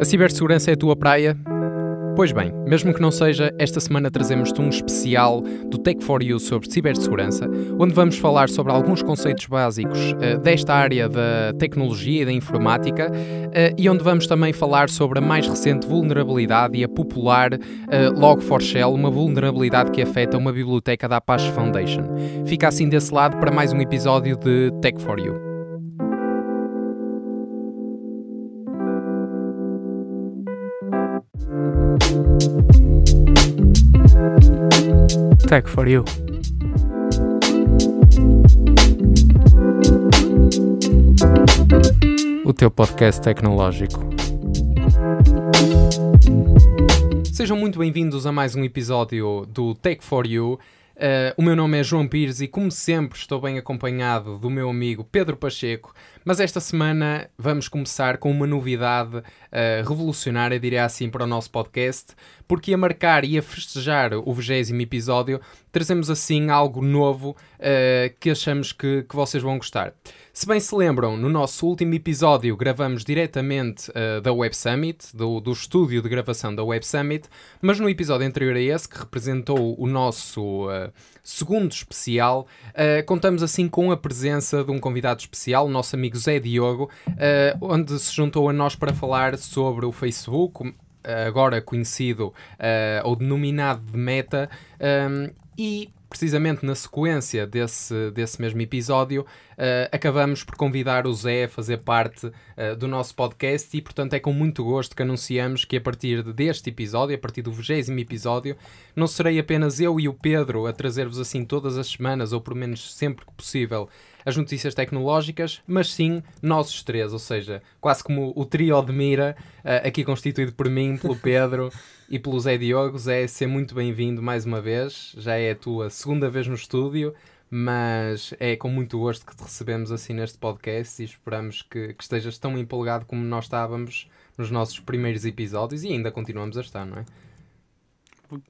A cibersegurança é a tua praia? Pois bem, mesmo que não seja, esta semana trazemos-te um especial do Tech for You sobre cibersegurança, onde vamos falar sobre alguns conceitos básicos uh, desta área da tecnologia e da informática uh, e onde vamos também falar sobre a mais recente vulnerabilidade e a popular uh, eh, Log4Shell, uma vulnerabilidade que afeta uma biblioteca da Apache Foundation. Fica assim desse lado para mais um episódio de Tech for You. Tech for You. O teu podcast tecnológico. Sejam muito bem-vindos a mais um episódio do Tech for You. Uh, o meu nome é João Pires e, como sempre, estou bem acompanhado do meu amigo Pedro Pacheco. Mas esta semana vamos começar com uma novidade uh, revolucionária, diria assim, para o nosso podcast, porque a marcar e a festejar o 20 episódio, trazemos assim algo novo uh, que achamos que, que, vocês vão gostar. Se bem se lembram, no nosso último episódio gravamos diretamente uh, da Web Summit, do, do estúdio de gravação da Web Summit, mas no episódio anterior a esse, que representou o nosso uh, segundo especial, uh, contamos assim com a presença de um convidado especial, o nosso amigo amigo Zé Diogo, uh, onde se juntou a nós para falar sobre o Facebook, eh, agora conhecido uh, ou denominado de Meta, um, ehm, e precisamente na sequência desse, desse mesmo episódio, uh, acabamos por convidar o Zé a fazer parte uh, do nosso podcast e, portanto, é com muito gosto que anunciamos que a partir deste episódio, a partir do 20 episódio, não serei apenas eu e o Pedro a trazer-vos assim todas as semanas, ou pelo menos sempre que possível, as notícias tecnológicas, mas sim nós os três, ou seja, quase como o trio de mira, uh, eh, aqui constituído por mim, pelo Pedro e pelo Zé Diogo. Zé, seja muito bem-vindo mais uma vez, já é a tua segunda vez no estúdio, mas é com muito gosto que te recebemos assim neste podcast e esperamos que, que estejas tão empolgado como nós estávamos nos nossos primeiros episódios e ainda continuamos a estar, não é?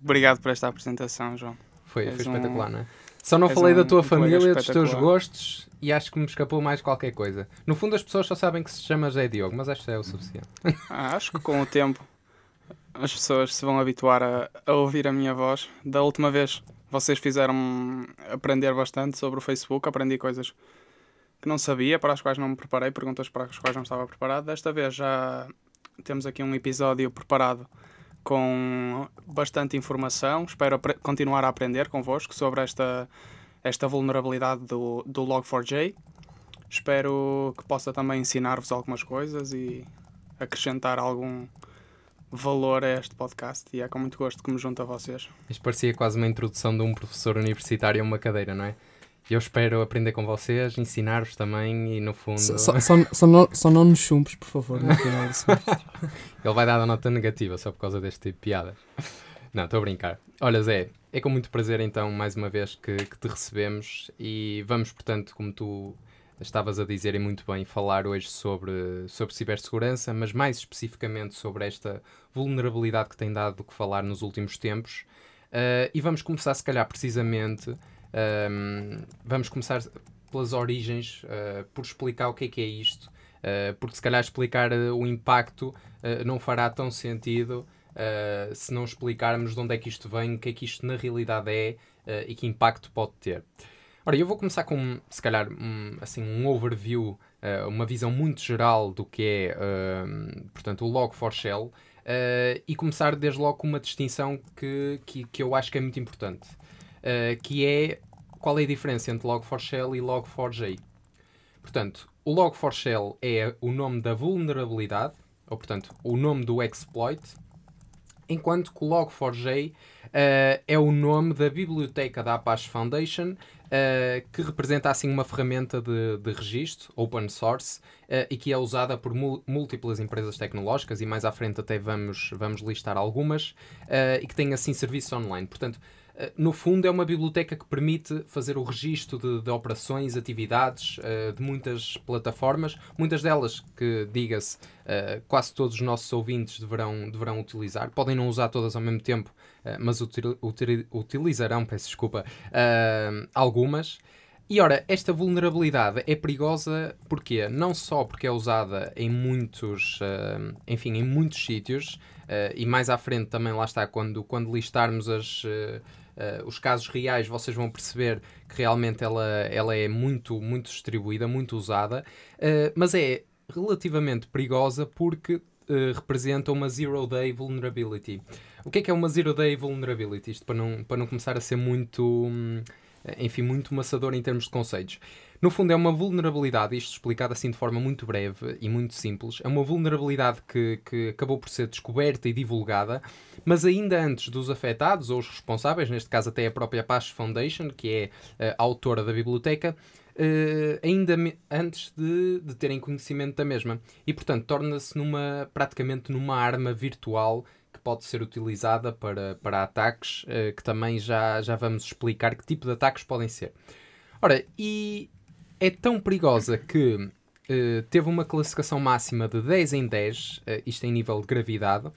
Obrigado por esta apresentação, João. Foi, foi um... espetacular, não é? Só não falei um, da tua família, dos teus gostos e acho que me escapou mais qualquer coisa. No fundo, as pessoas só sabem que se chama Zé Diogo, mas acho que é o suficiente. Ah, acho que com o tempo as pessoas se vão habituar a, a, ouvir a minha voz. Da última vez, vocês fizeram aprender bastante sobre o Facebook, aprendi coisas que não sabia, para as quais não me preparei, perguntas para as quais não estava preparado. Desta vez já temos aqui um episódio preparado com bastante informação. Espero continuar a aprender convosco sobre esta, esta vulnerabilidade do, do Log4j. Espero que possa também ensinar-vos algumas coisas e acrescentar algum valor a este podcast e é com muito gosto que me junto a vocês. Isto parecia quase uma introdução de um professor universitário a uma cadeira, não é? Eu espero aprender com vocês, ensinar-vos também e no fundo. Só, só, só, só, não, só não nos chumpes, por favor, no final Ele vai dar a nota negativa só por causa deste tipo de piada. Não, estou a brincar. Olha, Zé, é com muito prazer então, mais uma vez, que, que te recebemos e vamos, portanto, como tu estavas a dizer e muito bem, falar hoje sobre, sobre cibersegurança, mas mais especificamente sobre esta vulnerabilidade que tem dado que falar nos últimos tempos. Uh, e vamos começar, se calhar, precisamente um, vamos começar pelas origens, uh, por explicar o que é que é isto, uh, porque se calhar explicar ah, o impacto não fará tão sentido se não explicarmos de onde é que isto vem, o que é que isto na realidade é e que impacto pode ter. Ora, eu vou começar com, se calhar, um, assim, um overview, uma visão muito geral do que é, portanto, o Log4Shell, Uh, e começar desde logo com uma distinção que, que, que, eu acho que é muito importante. Eh, que é qual é a diferença entre log4shell e log4j. Portanto, o log4shell é o nome da vulnerabilidade, ou portanto, o nome do exploit, enquanto que o log4j uh, eh, é o nome da biblioteca da Apache Foundation, uh, que representa assim uma ferramenta de, de registro, open source, uh, e que é usada por múltiplas empresas tecnológicas, e mais à frente até vamos, vamos listar algumas, e que tem assim serviço online. Portanto, eh, no fundo, é uma biblioteca que permite fazer o registro de, de operações, atividades eh, de muitas plataformas, muitas delas que, diga-se, eh, quase todos os nossos ouvintes deverão, deverão utilizar. Podem não usar todas ao mesmo tempo, mas util, util, utilizarão, peço desculpa, algumas. E ora, esta vulnerabilidade é perigosa porque não só porque é usada em muitos, uh, enfim, em muitos sítios, uh, e mais à frente também lá está quando quando listarmos as uh, Uh, os casos reais vocês vão perceber que realmente ela, ela é muito, muito distribuída, muito usada, uh, mas é relativamente perigosa porque uh, representa uma zero day vulnerability. O que é que é uma zero day vulnerability? Isto para não, para não começar a ser muito, hum, enfim, muito maçador em termos de conceitos. No fundo, é uma vulnerabilidade, isto explicado assim de forma muito breve e muito simples, é uma vulnerabilidade que, que acabou por ser descoberta e divulgada, mas ainda antes dos afetados ou os responsáveis, neste caso até a própria Apache Foundation, que é a eh, autora da biblioteca, Uh, ainda antes de, de, terem conhecimento da mesma. E, portanto, torna-se numa, praticamente numa arma virtual que pode ser utilizada para, para ataques, uh, que também já, já vamos explicar que tipo de ataques podem ser. Ora, e é tão perigosa que uh, teve uma classificação máxima de 10 em 10, uh, eh, isto em nível de gravidade,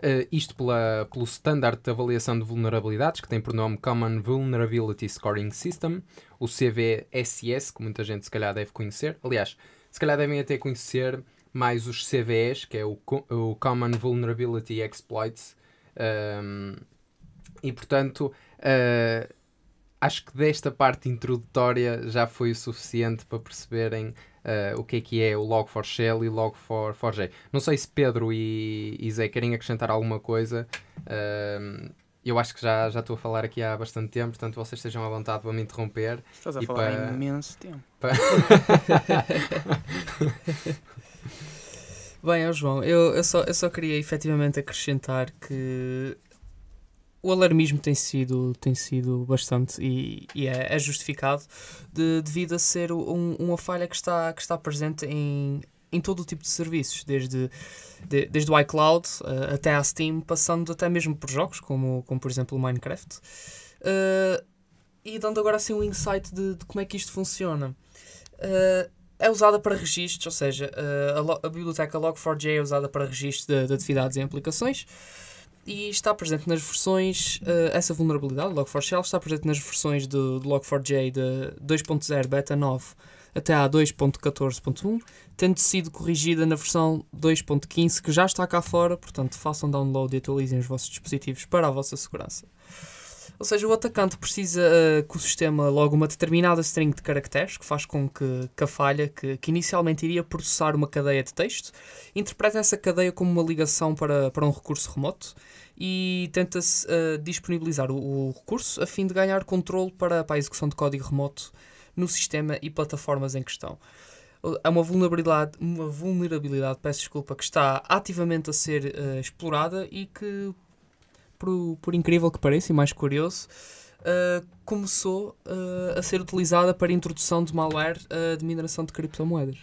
Uh, isto pela, pelo standard de avaliação de vulnerabilidades, que tem por nome Common Vulnerability Scoring System, o CVSS, que muita gente se calhar deve conhecer. Aliás, se calhar devem até conhecer mais os CVEs, que é o, o Common Vulnerability Exploits. Um, ehm, e portanto, uh, acho que desta parte introdutória já foi o suficiente para perceberem uh, o que é que é o log 4 shell e log 4 j Não sei se Pedro e, e Zé querem acrescentar alguma coisa. Uh, eu acho que já, já estou a falar aqui há bastante tempo, portanto vocês estejam à vontade para me interromper. Estás a falar para... há imenso tempo. Para... Bem, João, eu, eu, só, eu só queria efetivamente acrescentar que o alarmismo tem sido, tem sido bastante e, e é, é, justificado de, devido a ser um, uma falha que está, que está presente em, em todo o tipo de serviços, desde, de, desde o iCloud uh, até a Steam, passando até mesmo por jogos, como, como por exemplo o Minecraft. Uh, e dando agora assim um insight de, de como é que isto funciona. Uh, é usada para registros, ou seja, a, a, biblioteca Log4j é usada para registros de, de atividades e aplicações e está presente nas versões, uh, essa vulnerabilidade, Log4Shell, está presente nas versões do, do Log4j de 2.0 beta 9 até a 2.14.1, tendo sido corrigida na versão 2.15 que já está cá fora, portanto façam download e atualizem os vossos dispositivos para a vossa segurança. Ou seja, o atacante precisa uh, que o sistema logo uma determinada string de caracteres, que faz com que, que a falha, que, que inicialmente iria processar uma cadeia de texto, interprete essa cadeia como uma ligação para, para um recurso remoto e tenta-se uh, disponibilizar o, o, recurso a fim de ganhar controle para, para a execução de código remoto no sistema e plataformas em questão é uma vulnerabilidade, uma vulnerabilidade, peço desculpa, que está ativamente a ser uh, explorada e que por, por incrível que pareça e mais curioso, uh, começou uh, a ser utilizada para a introdução de malware uh, de mineração de criptomoedas.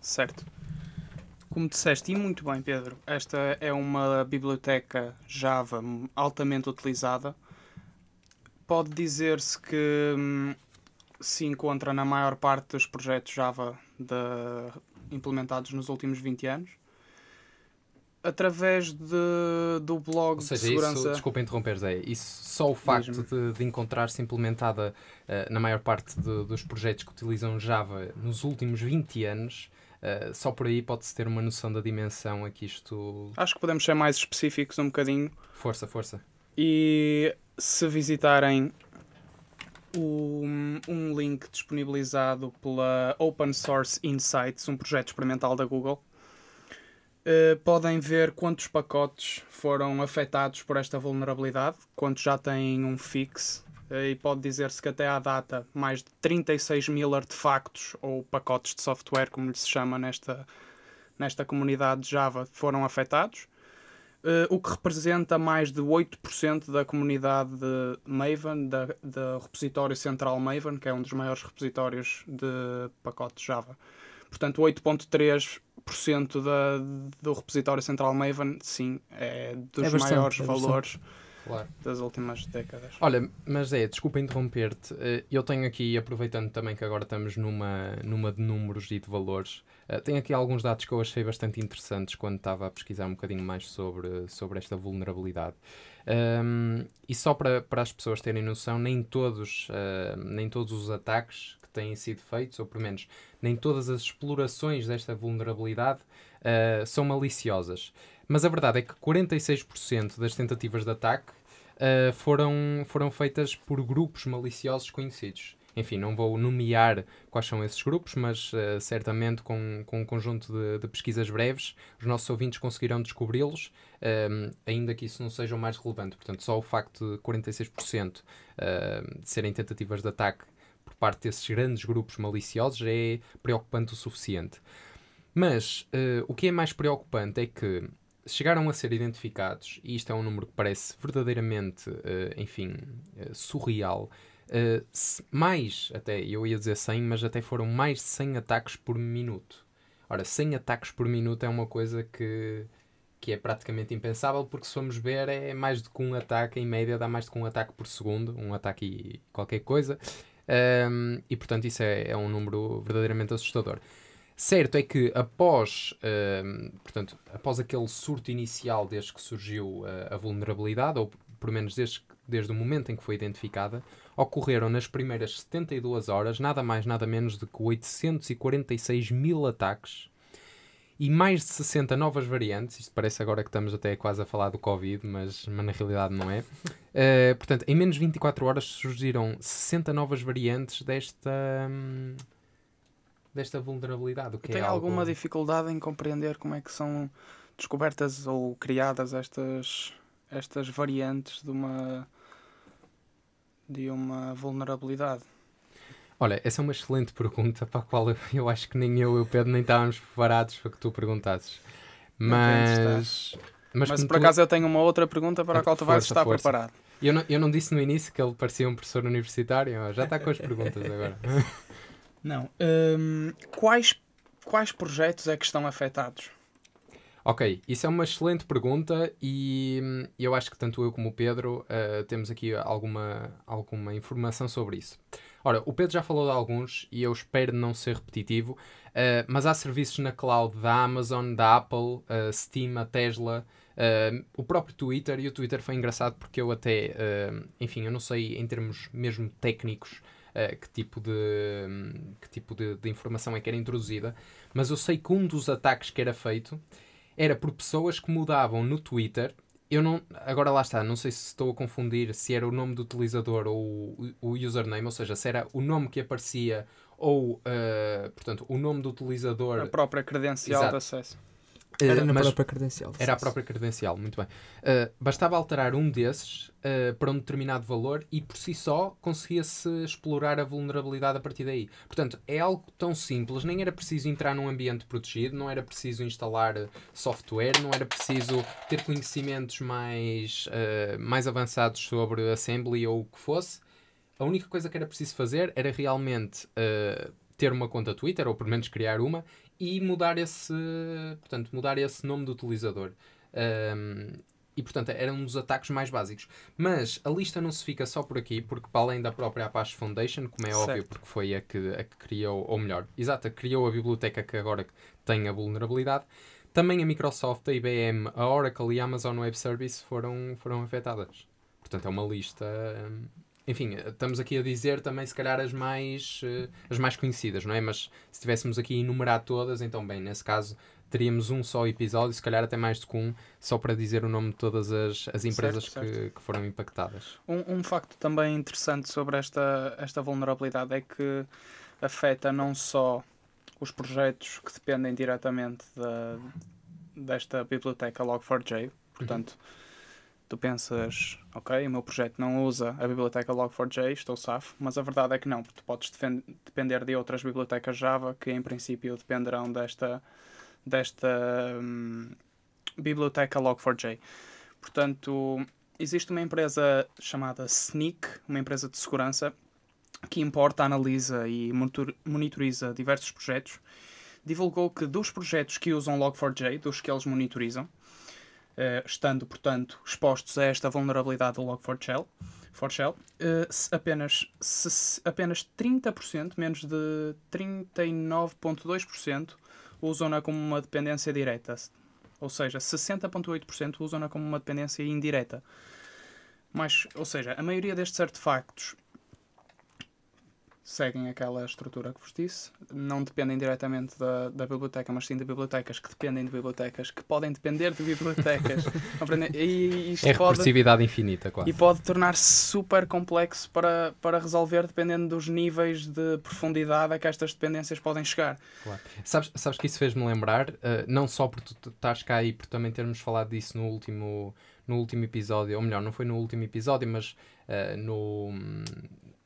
Certo. Como disseste, e muito bem, Pedro, esta é uma biblioteca Java altamente utilizada. Pode dizer-se que hum, se encontra na maior parte dos projetos Java de, implementados nos últimos 20 anos através de, do blog Ou seja, de segurança. Isso, desculpa interromper, Zé. Isso, só o facto de, de encontrar-se implementada uh, na maior parte de, dos projetos que utilizam Java nos últimos 20 anos. Uh, só por aí pode-se ter uma noção da dimensão a que isto. Acho que podemos ser mais específicos um bocadinho. Força, força. E se visitarem um um link disponibilizado pela Open Source Insights, um projeto experimental da Google, eh, podem ver quantos pacotes foram afetados por esta vulnerabilidade, quantos já têm um fix, uh, e pode dizer-se que até à data mais de 36 mil artefactos ou pacotes de software, como lhe se chama nesta, nesta comunidade Java, foram afetados, uh, o que representa mais de 8% da comunidade de Maven, da, do repositório central Maven, que é um dos maiores repositórios de pacotes Java. Portanto, 8.3 5% da, do repositório central Maven, sim, é dos é bastante, maiores é valores claro. das últimas décadas. Olha, mas é, desculpa interromper-te, eh, eu tenho aqui, aproveitando também que agora estamos numa, numa de números e de valores, eh, tenho aqui alguns dados que eu achei bastante interessantes quando estava a pesquisar um bocadinho mais sobre, sobre esta vulnerabilidade. Um, ehm, e só para, para as pessoas terem noção, nem todos, uh, nem todos os ataques têm sido feitos, ou pelo menos nem todas as explorações desta vulnerabilidade uh, são maliciosas. Mas a verdade é que 46% das tentativas de ataque uh, foram, foram feitas por grupos maliciosos conhecidos enfim, não vou nomear quais são esses grupos, mas uh, certamente com, com um conjunto de, de, pesquisas breves, os nossos ouvintes conseguirão descobri-los, um, ainda que isso não seja o mais relevante. Portanto, só o facto de 46% uh, de serem tentativas de ataque por parte desses grandes grupos maliciosos já é preocupante o suficiente. Mas uh, o que é mais preocupante é que chegaram a ser identificados, e isto é um número que parece verdadeiramente, uh, enfim, uh, surreal, mais até, eu ia dizer 100, mas até foram mais de 100 ataques por minuto. Ora, 100 ataques por minuto é uma coisa que, que é praticamente impensável, porque se formos ver, é mais do que um ataque, em média dá mais do que um ataque por segundo, um ataque e qualquer coisa. Um, e portanto, isso é, é, um número verdadeiramente assustador. Certo é que após, um, portanto, após aquele surto inicial desde que surgiu a, ah, a vulnerabilidade, ou pelo menos desde, desde o momento em que foi identificada, ocorreram nas primeiras 72 horas nada mais nada menos do que 846 mil ataques e mais de 60 novas variantes. Isto parece agora que estamos até quase a falar do Covid, mas, mas na realidade não é. Uh, portanto, em menos de 24 horas surgiram 60 novas variantes desta. Hum, desta vulnerabilidade. O que é algo... alguma dificuldade em compreender como é que são descobertas ou criadas estas, estas variantes de uma, de uma vulnerabilidade. Olha, essa é uma excelente pergunta para a qual eu, eu acho que nem eu e o Pedro nem estávamos preparados para que tu perguntasses. Mas. Mas, mas por acaso eu tenho uma outra pergunta para a ah, qual tu força, vais estar força. preparado. Eu não, eu não disse no início que ele parecia um professor universitário, já está com as perguntas agora. Não. Hum, quais, quais projetos é que estão afetados? Ok, isso é uma excelente pergunta e hum, eu acho que tanto eu como o Pedro uh, temos aqui alguma, alguma informação sobre isso. Ora, o Pedro já falou de alguns e eu espero não ser repetitivo, uh, mas há serviços na cloud da Amazon, da Apple, uh, Steam, a Tesla, uh, o próprio Twitter. E o Twitter foi engraçado porque eu até, enfim, eu não sei em termos mesmo técnicos que tipo, de, que tipo de, de informação é que era introduzida, mas eu sei que um dos ataques que era feito era por pessoas que mudavam no Twitter. Eu não. Agora lá está, não sei se estou a confundir se era o nome do utilizador ou o, o username, ou seja, se era o nome que aparecia ou, uh, portanto, o nome do utilizador. A própria credencial Exato. de acesso era na própria credencial. Era a própria credencial, muito bem. Uh, bastava alterar um desses uh, para um determinado valor e por si só conseguia-se explorar a vulnerabilidade a partir daí. Portanto, é algo tão simples, nem era preciso entrar num ambiente protegido, não era preciso instalar ah, software, não era preciso ter conhecimentos mais, uh, mais avançados sobre Assembly ou o que fosse. A única coisa que era preciso fazer era realmente ter uma conta Twitter, ou pelo menos criar uma, e mudar esse, portanto, mudar esse nome do utilizador. Um, e portanto era um dos ataques mais básicos. Mas a lista não se fica só por aqui, porque para além da própria Apache Foundation, como é certo. óbvio, porque foi a que, a que criou, ou melhor, exato, criou a biblioteca que agora tem a vulnerabilidade, também a Microsoft, a IBM, a Oracle e a Amazon Web Service foram, foram afetadas. Portanto, é uma lista. Um, enfim, eh, estamos aqui a dizer também, se calhar, as mais, eh, as mais conhecidas, não é? Mas se tivéssemos aqui a enumerar todas, então, bem, nesse caso, teríamos um só episódio, se calhar até mais do que um, só para dizer o nome de todas as, as empresas certo, certo. Que, que, foram impactadas. Um, um, facto também interessante sobre esta, esta vulnerabilidade é que afeta não só os projetos que dependem diretamente da, desta biblioteca Log4j, uhum. portanto. Uhum tu pensas, ok, o meu projeto não usa a biblioteca Log4j, estou safo, mas a verdade é que não, porque tu podes depender de outras bibliotecas Java que em princípio dependerão desta, desta hum, biblioteca Log4j. Portanto, existe uma empresa chamada Sneak, uma empresa de segurança, que importa, analisa e monitoriza diversos projetos. Divulgou que dos projetos que usam Log4j, dos que eles monitorizam, eh, estando, portanto, expostos a esta vulnerabilidade do Log4Shell, for shell, eh, apenas, se, apenas 30%, menos de 39,2%, usam-na como uma dependência direta. Ou seja, 60,8% usam-na como uma dependência indireta. Mas, ou seja, a maioria destes artefactos seguem aquela estrutura que vos disse, não dependem diretamente da, da biblioteca, mas sim de bibliotecas que dependem de bibliotecas, que podem depender de bibliotecas. e isto é recursividade pode, infinita, quase. E pode tornar-se super complexo para, para resolver dependendo dos níveis de profundidade a que estas dependências podem chegar. Claro. Sabes, sabes que isso fez-me lembrar, uh, não só por tu estás cá e por também termos falado disso no último, no último episódio, ou melhor, não foi no último episódio, mas uh, no hum,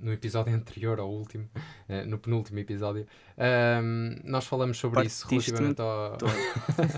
no episódio anterior ao último, uh, no penúltimo episódio, uh, nós falamos sobre Partiste isso relativamente ao.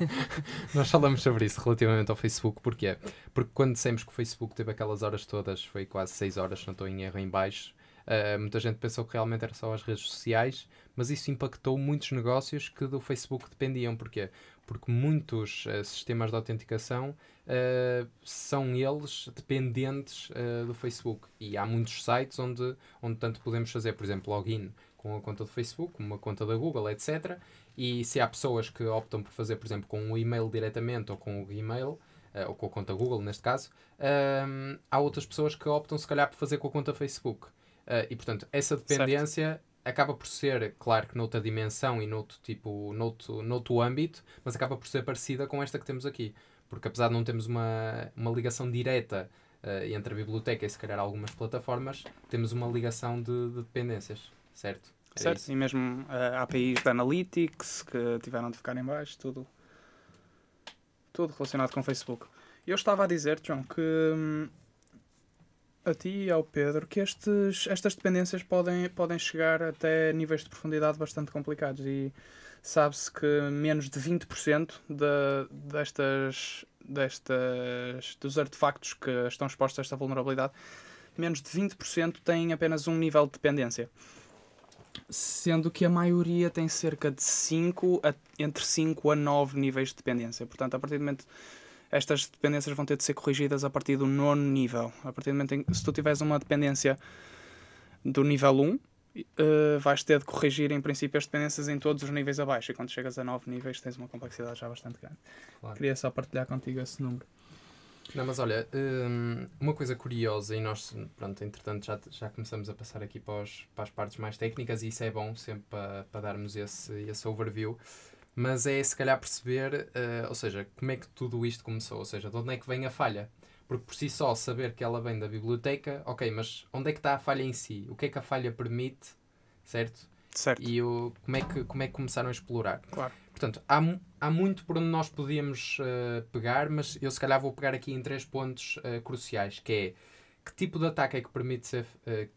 nós falamos sobre isso relativamente ao Facebook, porque é? Porque quando dissemos que o Facebook teve aquelas horas todas, foi quase 6 horas, se não estou em erro, em baixo, uh, muita gente pensou que realmente era só as redes sociais, mas isso impactou muitos negócios que do Facebook dependiam, porque porque muitos uh, sistemas de autenticação uh, são eles dependentes uh, do Facebook. E há muitos sites onde, onde tanto podemos fazer, por exemplo, login com a conta do Facebook, uma conta da Google, etc. E se há pessoas que optam por fazer, por exemplo, com o e-mail diretamente ou com o e-mail, ou com a conta Google, neste caso, ehm, há outras pessoas que optam, se calhar, por fazer com a conta Facebook. e, portanto, essa dependência certo acaba por ser, claro que noutra dimensão e noutro tipo, noutro, noutro âmbito, mas acaba por ser parecida com esta que temos aqui. Porque apesar de não termos uma, uma ligação direta uh, entre a biblioteca e se calhar algumas plataformas, temos uma ligação de, de dependências, certo? É certo, isso. e mesmo uh, eh, APIs de Analytics que tiveram de ficar em baixo, tudo, tudo relacionado com o Facebook. Eu estava a dizer, John, que hum, a ti e ao Pedro que estes, estas dependências podem, podem chegar até níveis de profundidade bastante complicados e sabe-se que menos de 20% de, destas, destas, dos artefactos que estão expostos a esta vulnerabilidade, menos de 20% têm apenas um nível de dependência. Sendo que a maioria tem cerca de 5 a, entre 5 a 9 níveis de dependência. Portanto, a partir do momento estas dependências vão ter de ser corrigidas a partir do nono nível. A partir do momento em que, se tu tiveres uma dependência do nível 1, eh, vais ter de corrigir, em princípio, as dependências em todos os níveis abaixo. E quando chegas a nove níveis, tens uma complexidade já bastante grande. Claro. Queria só partilhar contigo esse número. Não, mas olha, eh, uma coisa curiosa, e nós, pronto, entretanto já, já começamos a passar aqui para, os, para as partes mais técnicas, e isso é bom sempre para, para darmos esse, esse overview mas é se calhar perceber, uh, ou seja, como é que tudo isto começou, ou seja, de onde é que vem a falha. Porque por si só saber que ela vem da biblioteca, ok, mas onde é que está a falha em si? O que é que a falha permite, certo? Certo. E o, como, é que, como é que começaram a explorar? Claro. Portanto, há, há muito por onde nós podíamos uh, pegar, mas eu se calhar vou pegar aqui em três pontos uh, cruciais, que é que tipo de ataque é que permite ser, uh,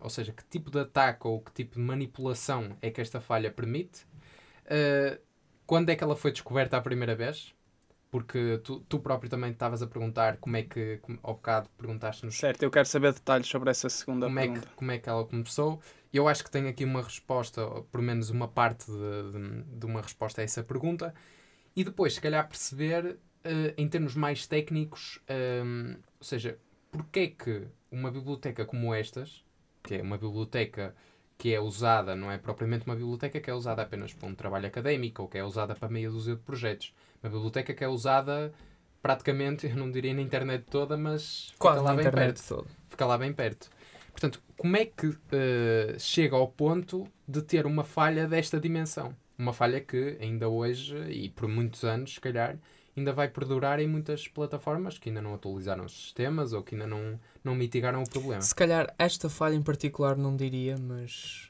ou seja, que tipo de ataque ou que tipo de manipulação é que esta falha permite, quando é que ela foi descoberta a primeira vez? Porque tu, tu próprio também estavas a perguntar como é que, como, ao bocado perguntaste-nos. Certo, eu quero saber detalhes sobre essa segunda como pergunta. É que, como é que ela começou? Eu acho que tenho aqui uma resposta, ou pelo menos uma parte de, de, de uma resposta a essa pergunta. E depois, se calhar, perceber Uh, em termos mais técnicos, um, ehm, ou seja, porque é que uma biblioteca como estas, que é uma biblioteca que é usada, não é propriamente uma biblioteca que é usada apenas para um trabalho académico ou que é usada para meia dúzia de projetos. Uma biblioteca que é usada praticamente, eu não diria na internet toda, mas Quase fica lá bem perto. Toda. Fica lá bem perto. Portanto, como é que uh, chega ao ponto de ter uma falha desta dimensão? Uma falha que ainda hoje, e por muitos anos, se calhar, ainda vai perdurar em muitas plataformas que ainda não atualizaram os sistemas ou que ainda não, não mitigaram o problema. Se calhar esta falha em particular não diria, mas.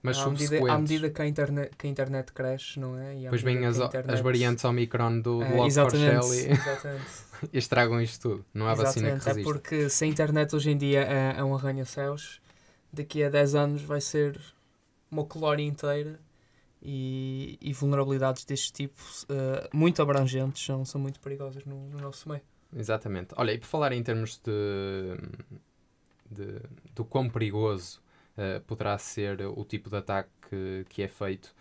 Mas à, medida, à medida que a, internet, que a internet cresce, não é? E bem as, internet... as variantes Omicron do, do é, e, estragam isto tudo. Não há exatamente. vacina que é resista. É porque se a internet hoje em dia é, é um arranha-céus, daqui a 10 anos vai ser uma colónia inteira e, e vulnerabilidades deste tipo, uh, muito abrangentes, são, são muito perigosas no, no, nosso meio. Exatamente. Olha, e por falar em termos de, de do quão perigoso uh, poderá ser o tipo de ataque que, que é feito, uh,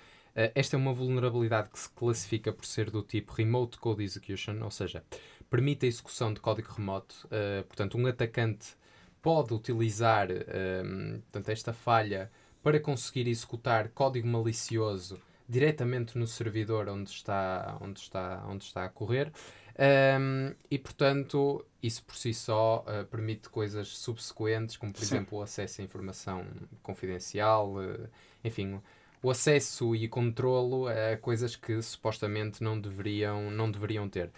esta é uma vulnerabilidade que se classifica por ser do tipo Remote Code Execution, ou seja, permite a execução de código remoto. portanto, um atacante pode utilizar portanto, esta falha para conseguir executar código malicioso diretamente no servidor onde está, onde está, onde está a correr. Um, ehm, e portanto, isso por si só uh, permite coisas subsequentes, como por Sim. exemplo o acesso à informação confidencial, uh, enfim, o acesso e controlo a coisas que supostamente não deveriam, não deveriam ter.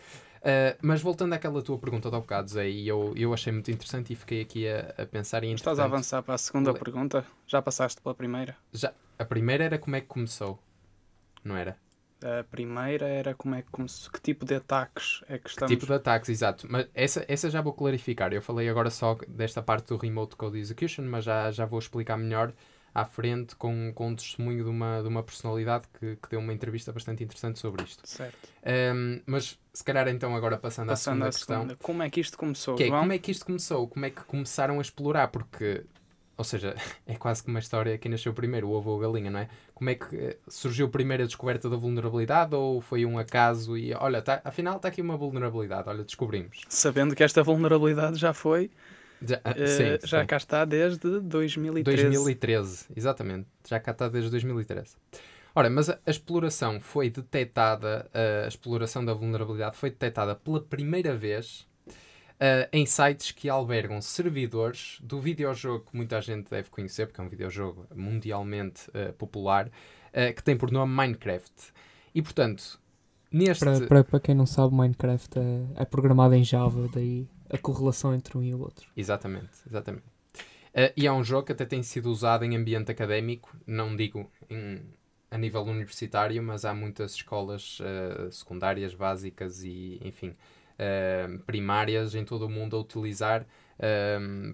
Ah, mas voltando àquela tua pergunta de há bocado, Zé, e eu, eu achei muito interessante e fiquei aqui a, a pensar em. Estás a avançar para a segunda le... É? pergunta? Já passaste pela primeira? Já. A primeira era como é que começou, não era? A primeira era como é que começou, que tipo de ataques é que estamos... Que tipo de ataques, exato. Mas essa, essa já vou clarificar. Eu falei agora só desta parte do Remote Code Execution, mas já, já vou explicar melhor à frente com, com um testemunho de uma, de uma personalidade que, que deu uma entrevista bastante interessante sobre isto. Certo. Um, mas se calhar então agora passando, passando à, segunda segunda questão. Como é que isto começou? Que é, como é que isto começou? Como é que começaram a explorar? Porque, ou seja, é quase que uma história quem nasceu primeiro, o ovo ou a galinha, não é? Como é que eh, surgiu primeiro a descoberta da vulnerabilidade ou foi um acaso e olha, tá, afinal está aqui uma vulnerabilidade, olha, descobrimos. Sabendo que esta vulnerabilidade já foi já, ah, eh, sim, já sim. cá está desde 2013. 2013, exatamente. Já cá está desde 2013. Ora, mas a, a exploração foi detectada, eh, a exploração da vulnerabilidade foi detectada pela primeira vez Uh, em sites que albergam servidores do videojogo que muita gente deve conhecer, porque é um videojogo mundialmente uh, popular, uh, que tem por nome Minecraft. E portanto, neste. Para, para, para quem não sabe, Minecraft é, é programado em Java, daí a correlação entre um e o outro. Exatamente, exatamente. Uh, e há é um jogo que até tem sido usado em ambiente académico, não digo em, a nível universitário, mas há muitas escolas uh, secundárias, básicas e, enfim, uh, primárias em todo o mundo a utilizar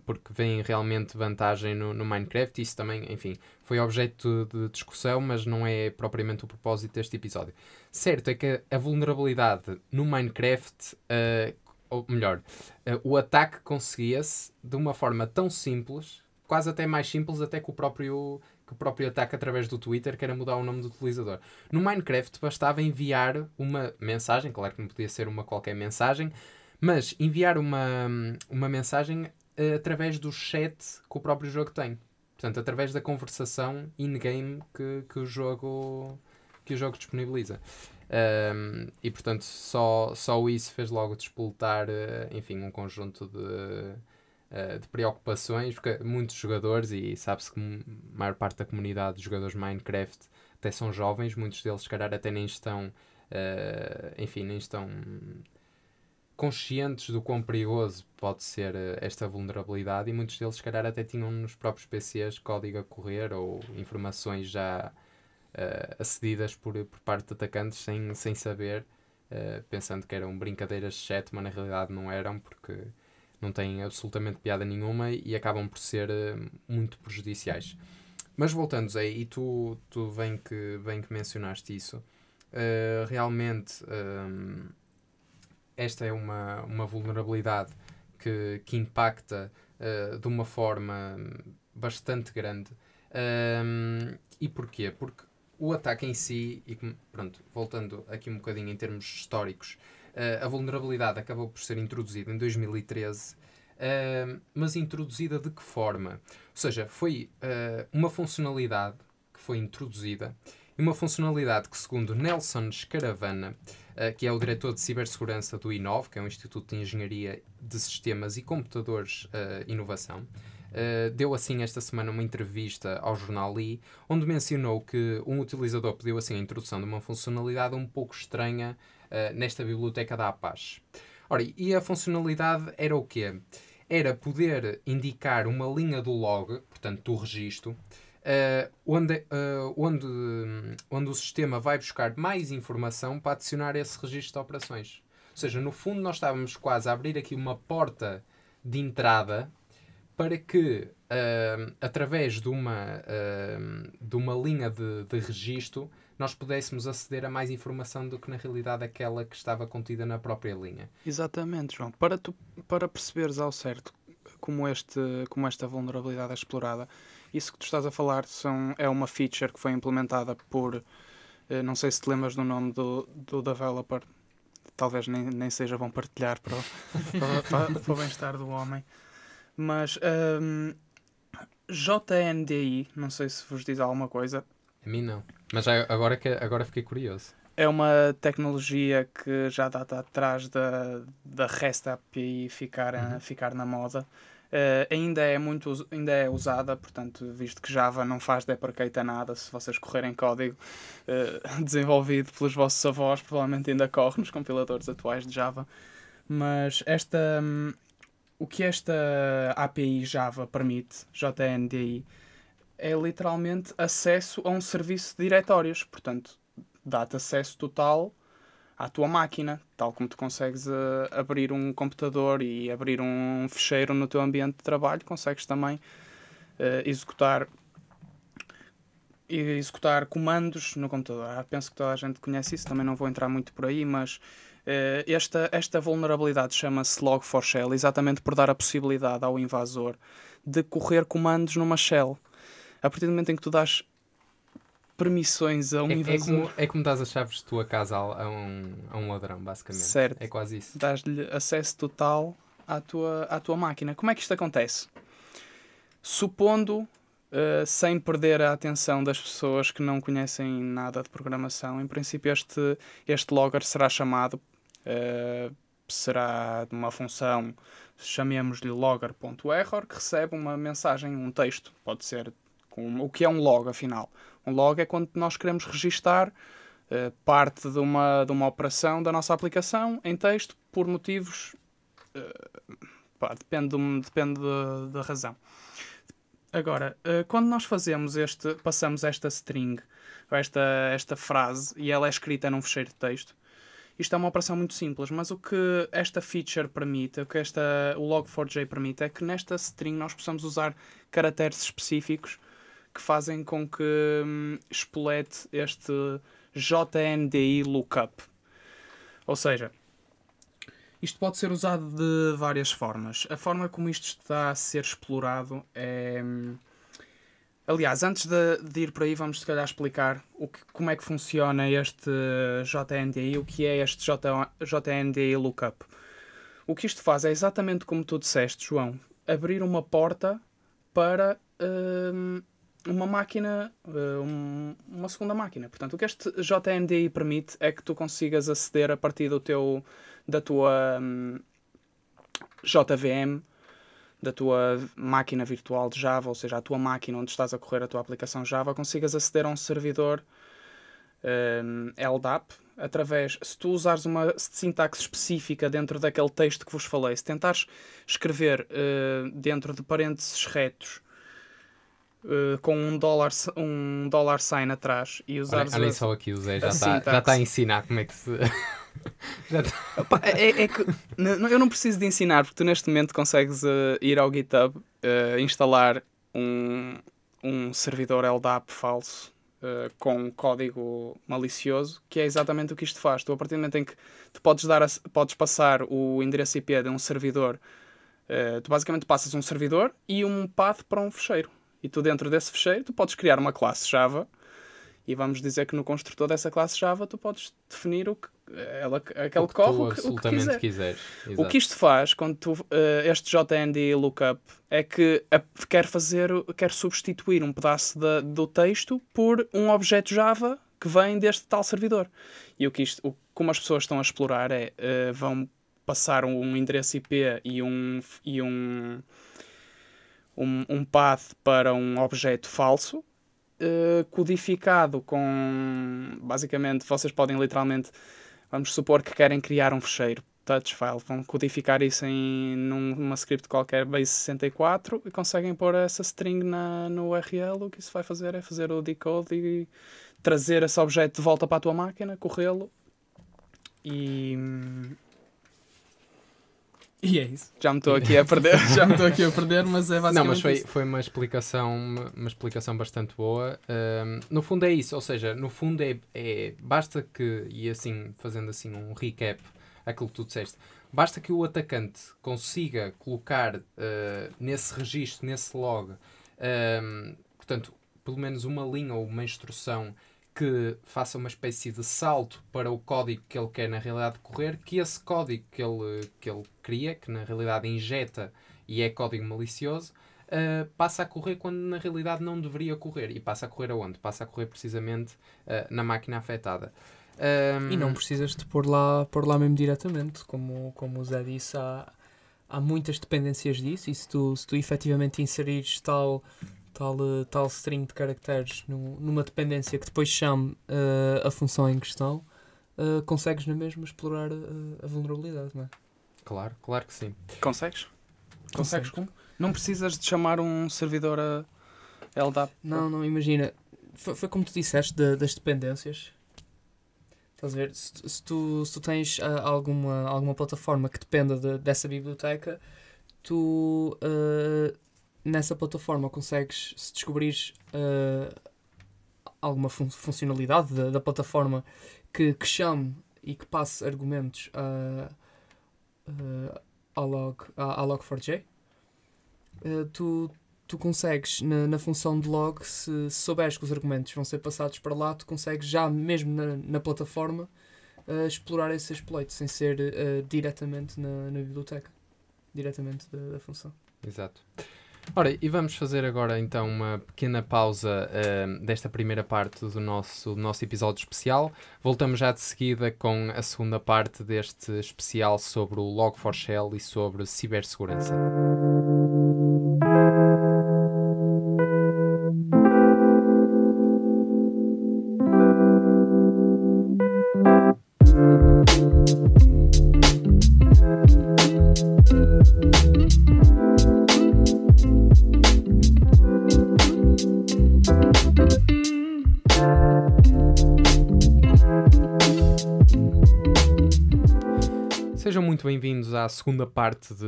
porque vem realmente vantagem no, no, Minecraft. Isso também, enfim, foi objeto de discussão, mas não é propriamente o propósito deste episódio. Certo é que a vulnerabilidade no Minecraft uh, ou melhor, eh, o ataque conseguia-se de uma forma tão simples, quase até mais simples até que o próprio que o próprio ataque através do Twitter, que era mudar o nome do utilizador. No Minecraft bastava enviar uma mensagem, claro que não podia ser uma qualquer mensagem, mas enviar uma, uma mensagem eh, através do chat que o próprio jogo tem. Portanto, através da conversação in-game que, que, o jogo, que o jogo disponibiliza. Um, e portanto, só, só isso fez logo despoletar, eh, enfim, um conjunto de, eh, de preocupações, porque muitos jogadores, e sabe-se que a maior parte da comunidade de jogadores Minecraft até são jovens, muitos deles, se calhar, até nem estão, eh, enfim, nem estão conscientes do quão perigoso pode ser esta vulnerabilidade e muitos deles, se calhar, até tinham nos próprios PCs código a correr ou informações já uh, acedidas por, por parte de atacantes sem, sem saber, uh, pensando que eram brincadeiras de chat, mas na realidade não eram, porque não têm absolutamente piada nenhuma e acabam por ser uh, muito prejudiciais. Mas voltando, Zé, e tu, tu bem, que, bem que mencionaste isso, realmente um, esta é uma, uma vulnerabilidade que, que impacta de uma forma bastante grande. Um, e porquê? Porque o ataque em si, e pronto, voltando aqui um bocadinho em termos históricos, uh, a vulnerabilidade acabou por ser introduzida em 2013, uh, eh, mas introduzida de que forma? Ou seja, foi uh, uma funcionalidade que foi introduzida e uma funcionalidade que, segundo Nelson Scaravana, que é o diretor de cibersegurança do INOV, que é um Instituto de Engenharia de Sistemas e Computadores Inovação, eh, deu assim esta semana uma entrevista ao jornal I, onde mencionou que um utilizador pediu assim a introdução de uma funcionalidade um pouco estranha uh, nesta biblioteca da Apache. Ora, e a funcionalidade era o quê? Era poder indicar uma linha do log, portanto do registro, Uh, onde, uh, onde, onde o sistema vai buscar mais informação para adicionar esse registro de operações. Ou seja, no fundo, nós estávamos quase a abrir aqui uma porta de entrada para que, uh, através de uma, uh, de uma linha de, de registro, nós pudéssemos aceder a mais informação do que na realidade aquela que estava contida na própria linha. Exatamente, João. Para, tu, para perceberes ao certo como, este, como esta vulnerabilidade é explorada, isso que tu estás a falar são, é uma feature que foi implementada por. Eh, não sei se te lembras do nome do, do developer, talvez nem, nem seja bom partilhar para o, para, para, para o bem-estar do homem. Mas um, JNDI, não sei se vos diz alguma coisa. A mim não. Mas agora, que, agora fiquei curioso. É uma tecnologia que já data atrás da, da REST API ficar, eh, uhum. ficar na moda. Uh, ainda, é muito, ainda é usada, portanto, visto que Java não faz deprecate a nada, se vocês correrem código uh, desenvolvido pelos vossos avós, provavelmente ainda corre nos compiladores atuais de Java. Mas esta, hum, o que esta API Java permite, JNDI, é literalmente acesso a um serviço de diretórios. Portanto, dá-te acesso total à tua máquina, tal como tu consegues uh, abrir um computador e abrir um fecheiro no teu ambiente de trabalho, consegues também uh, executar executar comandos no computador. Ah, penso que toda a gente conhece isso, também não vou entrar muito por aí, mas eh, esta, esta vulnerabilidade chama-se log4shell, exatamente por dar a possibilidade ao invasor de correr comandos numa shell. A partir do momento em que tu dás permissões a um é, é invasor. É como, é como dás as chaves de tua casa a um, a um ladrão, basicamente. Certo. É quase isso. Dás-lhe acesso total à tua, à tua máquina. Como é que isto acontece? Supondo Uh, sem perder a atenção das pessoas que não conhecem nada de programação. Em princípio, este, este logger será chamado eh, será de uma função, chamemos-lhe logger.error, que recebe uma mensagem, um texto, pode ser com, o que é um log, afinal. Um log é quando nós queremos registar uh, parte de uma, de uma operação da nossa aplicação em texto por motivos. Uh, pá, depende, depende da de, de razão. Agora, quando nós fazemos este, passamos esta string, esta, esta frase, e ela é escrita num fecheiro de texto, isto é uma operação muito simples, mas o que esta feature permite, o que esta, o Log4j permite, é que nesta string nós possamos usar caracteres específicos que fazem com que hum, este JNDI lookup. Ou seja, isto pode ser usado de várias formas. A forma como isto está a ser explorado é. Hum, Aliás, antes de, de, ir por aí, vamos se calhar explicar o que, como é que funciona este eh, JNDI, o que é este J, JNDI Lookup. O que isto faz é exatamente como tu disseste, João, abrir uma porta para eh, uma máquina, eh, uma segunda máquina. Portanto, o que este JNDI permite é que tu consigas aceder a partir do teu, da tua um, JVM da tua máquina virtual de Java, ou seja, a tua máquina onde estás a correr a tua aplicação Java, consigas aceder a um servidor um, LDAP através, se tu usares uma sintaxe específica dentro daquele texto que vos falei, se tentares escrever uh, dentro de parênteses retos Uh, com um dólar, um dólar sign atrás e usares. Olha, olha a... só aqui, o Zé já está tá a ensinar como é que se. Tá- Opa, é, é, é que eu não preciso de ensinar, porque tu neste momento consegues uh, ir ao GitHub, uh, instalar um, um servidor LDAP falso uh, com um código malicioso, que é exatamente o que isto faz. Tu, a partir do momento em que tu podes, dar a, podes passar o endereço IP de um servidor, tu basicamente passas um servidor e um path para um fecheiro. E tu, dentro desse fecheiro, tu podes criar uma classe Java e vamos dizer que no construtor dessa classe Java tu podes definir o que ela, aquele o que corre o que, o que quiser. quiseres. Exato. O que isto faz quando tu, uh, este JND lookup é que a, quer fazer, quer substituir um pedaço do texto por um objeto Java que vem deste tal servidor. E o que isto, o, como as pessoas estão a explorar é uh, vão passar um, um, endereço IP e um e um, um um path para um objeto falso eh, codificado com. Basicamente, vocês podem literalmente. Vamos supor que querem criar um fecheiro touch file. Vão codificar isso em numa script qualquer base 64 e conseguem pôr essa string na, no URL. O que isso vai fazer é fazer o decode e trazer esse objeto de volta para a tua máquina, corrê-lo e, e é isso. Já me estou aqui a perder, já me estou aqui a perder, mas é basicamente Não, mas foi, isso. foi uma explicação, uma explicação bastante boa. Um, no fundo é isso, ou seja, no fundo é, é basta que, e assim, fazendo assim um recap aquilo que tu disseste, basta que o atacante consiga colocar uh, nesse registro, nesse log, um, portanto, pelo menos uma linha ou uma instrução que faça uma espécie de salto para o código que ele quer na realidade correr, que esse código que ele, que ele cria, que na realidade injeta e é código malicioso, uh, passa a correr quando na realidade não deveria correr. E passa a correr aonde? Passa a correr precisamente uh, na máquina afetada. Um... Ehm, e não precisas de pôr lá, pôr lá mesmo diretamente, como, como o Zé disse, há, há muitas dependências disso, e se tu, se tu efetivamente inserires tal, tal, eh, tal string de caracteres numa dependência que depois chame uh, a função em questão, uh, consegues na mesma explorar a, a vulnerabilidade, não é? Claro, claro que sim. Consegues? Consegues como? Não precisas de chamar um servidor a LDAP? Não, não, imagina. Foi, foi como tu disseste de, das dependências. Estás a ver? Se, se, tu, se tu tens uh, alguma, alguma plataforma que dependa de, dessa biblioteca, tu uh, nessa plataforma consegues, se descobrires uh, alguma fun funcionalidade da, da plataforma que, que, chame e que passe argumentos a uh, a log 4 j uh, tu, tu consegues, na, na função de log, se, souberes que os argumentos vão ser passados para lá, tu consegues já mesmo na, na plataforma uh, explorar esse exploit, sem ser diretamente na, na biblioteca, diretamente da, da função. Exato. Ora, e vamos fazer agora então uma pequena pausa uh, desta primeira parte do nosso, do nosso episódio especial. Voltamos já de seguida com a segunda parte deste especial sobre o Log4Shell e sobre cibersegurança. segunda parte de,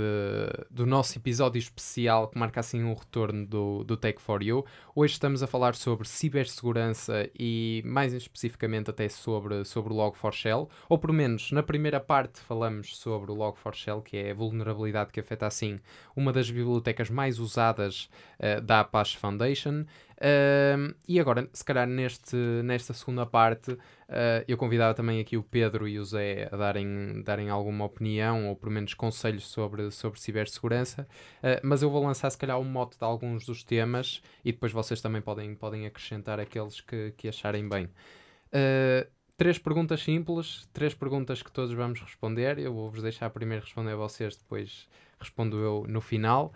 do nosso episódio especial que marca assim o retorno do, do Tech for You. Hoje estamos a falar sobre cibersegurança e mais especificamente até sobre, sobre o Log4Shell, ou pelo menos na primeira parte falamos sobre o Log4Shell, que é a vulnerabilidade que afeta assim uma das bibliotecas mais usadas eh, da Apache Foundation. Uh, e agora, se calhar neste, nesta segunda parte, uh, eu convidava também aqui o Pedro e o Zé a darem, darem alguma opinião ou pelo menos conselhos sobre, sobre cibersegurança, uh, mas eu vou lançar se calhar um mote de alguns dos temas e depois vocês também podem, podem acrescentar aqueles que, que acharem bem. Três perguntas simples, três perguntas que todos vamos responder. Eu vou-vos deixar primeiro responder a vocês, depois respondo eu no final.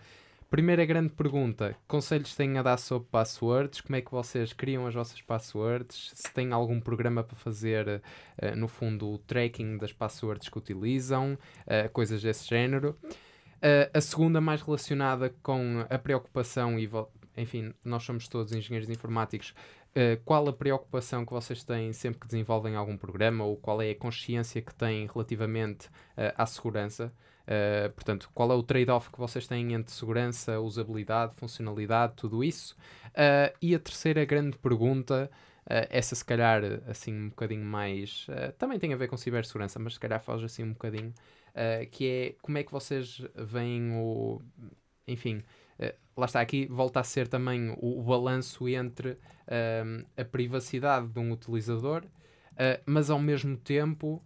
Primeira grande pergunta: conselhos têm a dar sobre passwords? Como é que vocês criam as vossas passwords? Se têm algum programa para fazer, uh, no fundo, o tracking das passwords que utilizam, uh, coisas desse género. Uh, a segunda, mais relacionada com a preocupação, e enfim, nós somos todos engenheiros informáticos. qual a preocupação que vocês têm sempre que desenvolvem algum programa ou qual é a consciência que têm relativamente à segurança? Eh, portanto, qual é o trade-off que vocês têm entre segurança, usabilidade, funcionalidade, tudo isso? Uh, e a terceira grande pergunta, uh, essa se calhar assim um bocadinho mais. também tem a ver com cibersegurança, mas se calhar foge assim um bocadinho, que é como é que vocês veem o. Enfim. Lá está, aqui volta a ser também o, o balanço entre a privacidade de um utilizador, mas ao mesmo tempo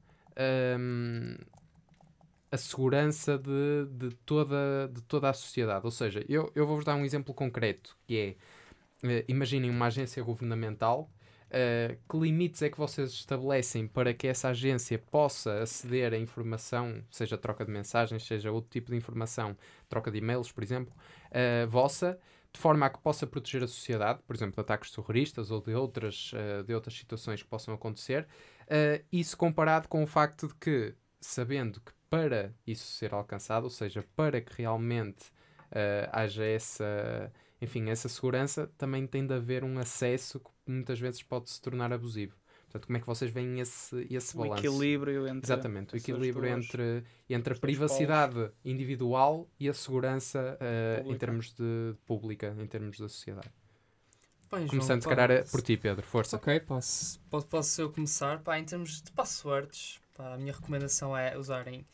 um, a segurança de, de, toda, de toda a sociedade. Ou seja, eu, eu vou-vos dar um exemplo concreto, que é, uh, imaginem uma agência governamental, uh, que limites é que vocês estabelecem para que essa agência possa aceder à informação, seja troca de mensagens, seja outro tipo de informação, troca de e-mails, por exemplo, uh, vossa, de forma a que possa proteger a sociedade, por exemplo, de ataques terroristas ou de outras, de outras situações que possam acontecer, isso comparado com o facto de que, sabendo que para isso ser alcançado, ou seja, para que realmente uh, haja essa, enfim, essa segurança, também tem de haver um acesso que muitas vezes pode se tornar abusivo. Portanto, como é que vocês veem esse, esse balanço? O equilíbrio entre. Exatamente, o equilíbrio entre, entre a privacidade polos. individual e a segurança uh, em termos de, pública, em termos da sociedade. Bem, Começando, João, se calhar, por ti, Pedro, força. Ok, posso, posso, posso eu começar? Pá, em termos de passwords, Pá, a minha recomendação é usarem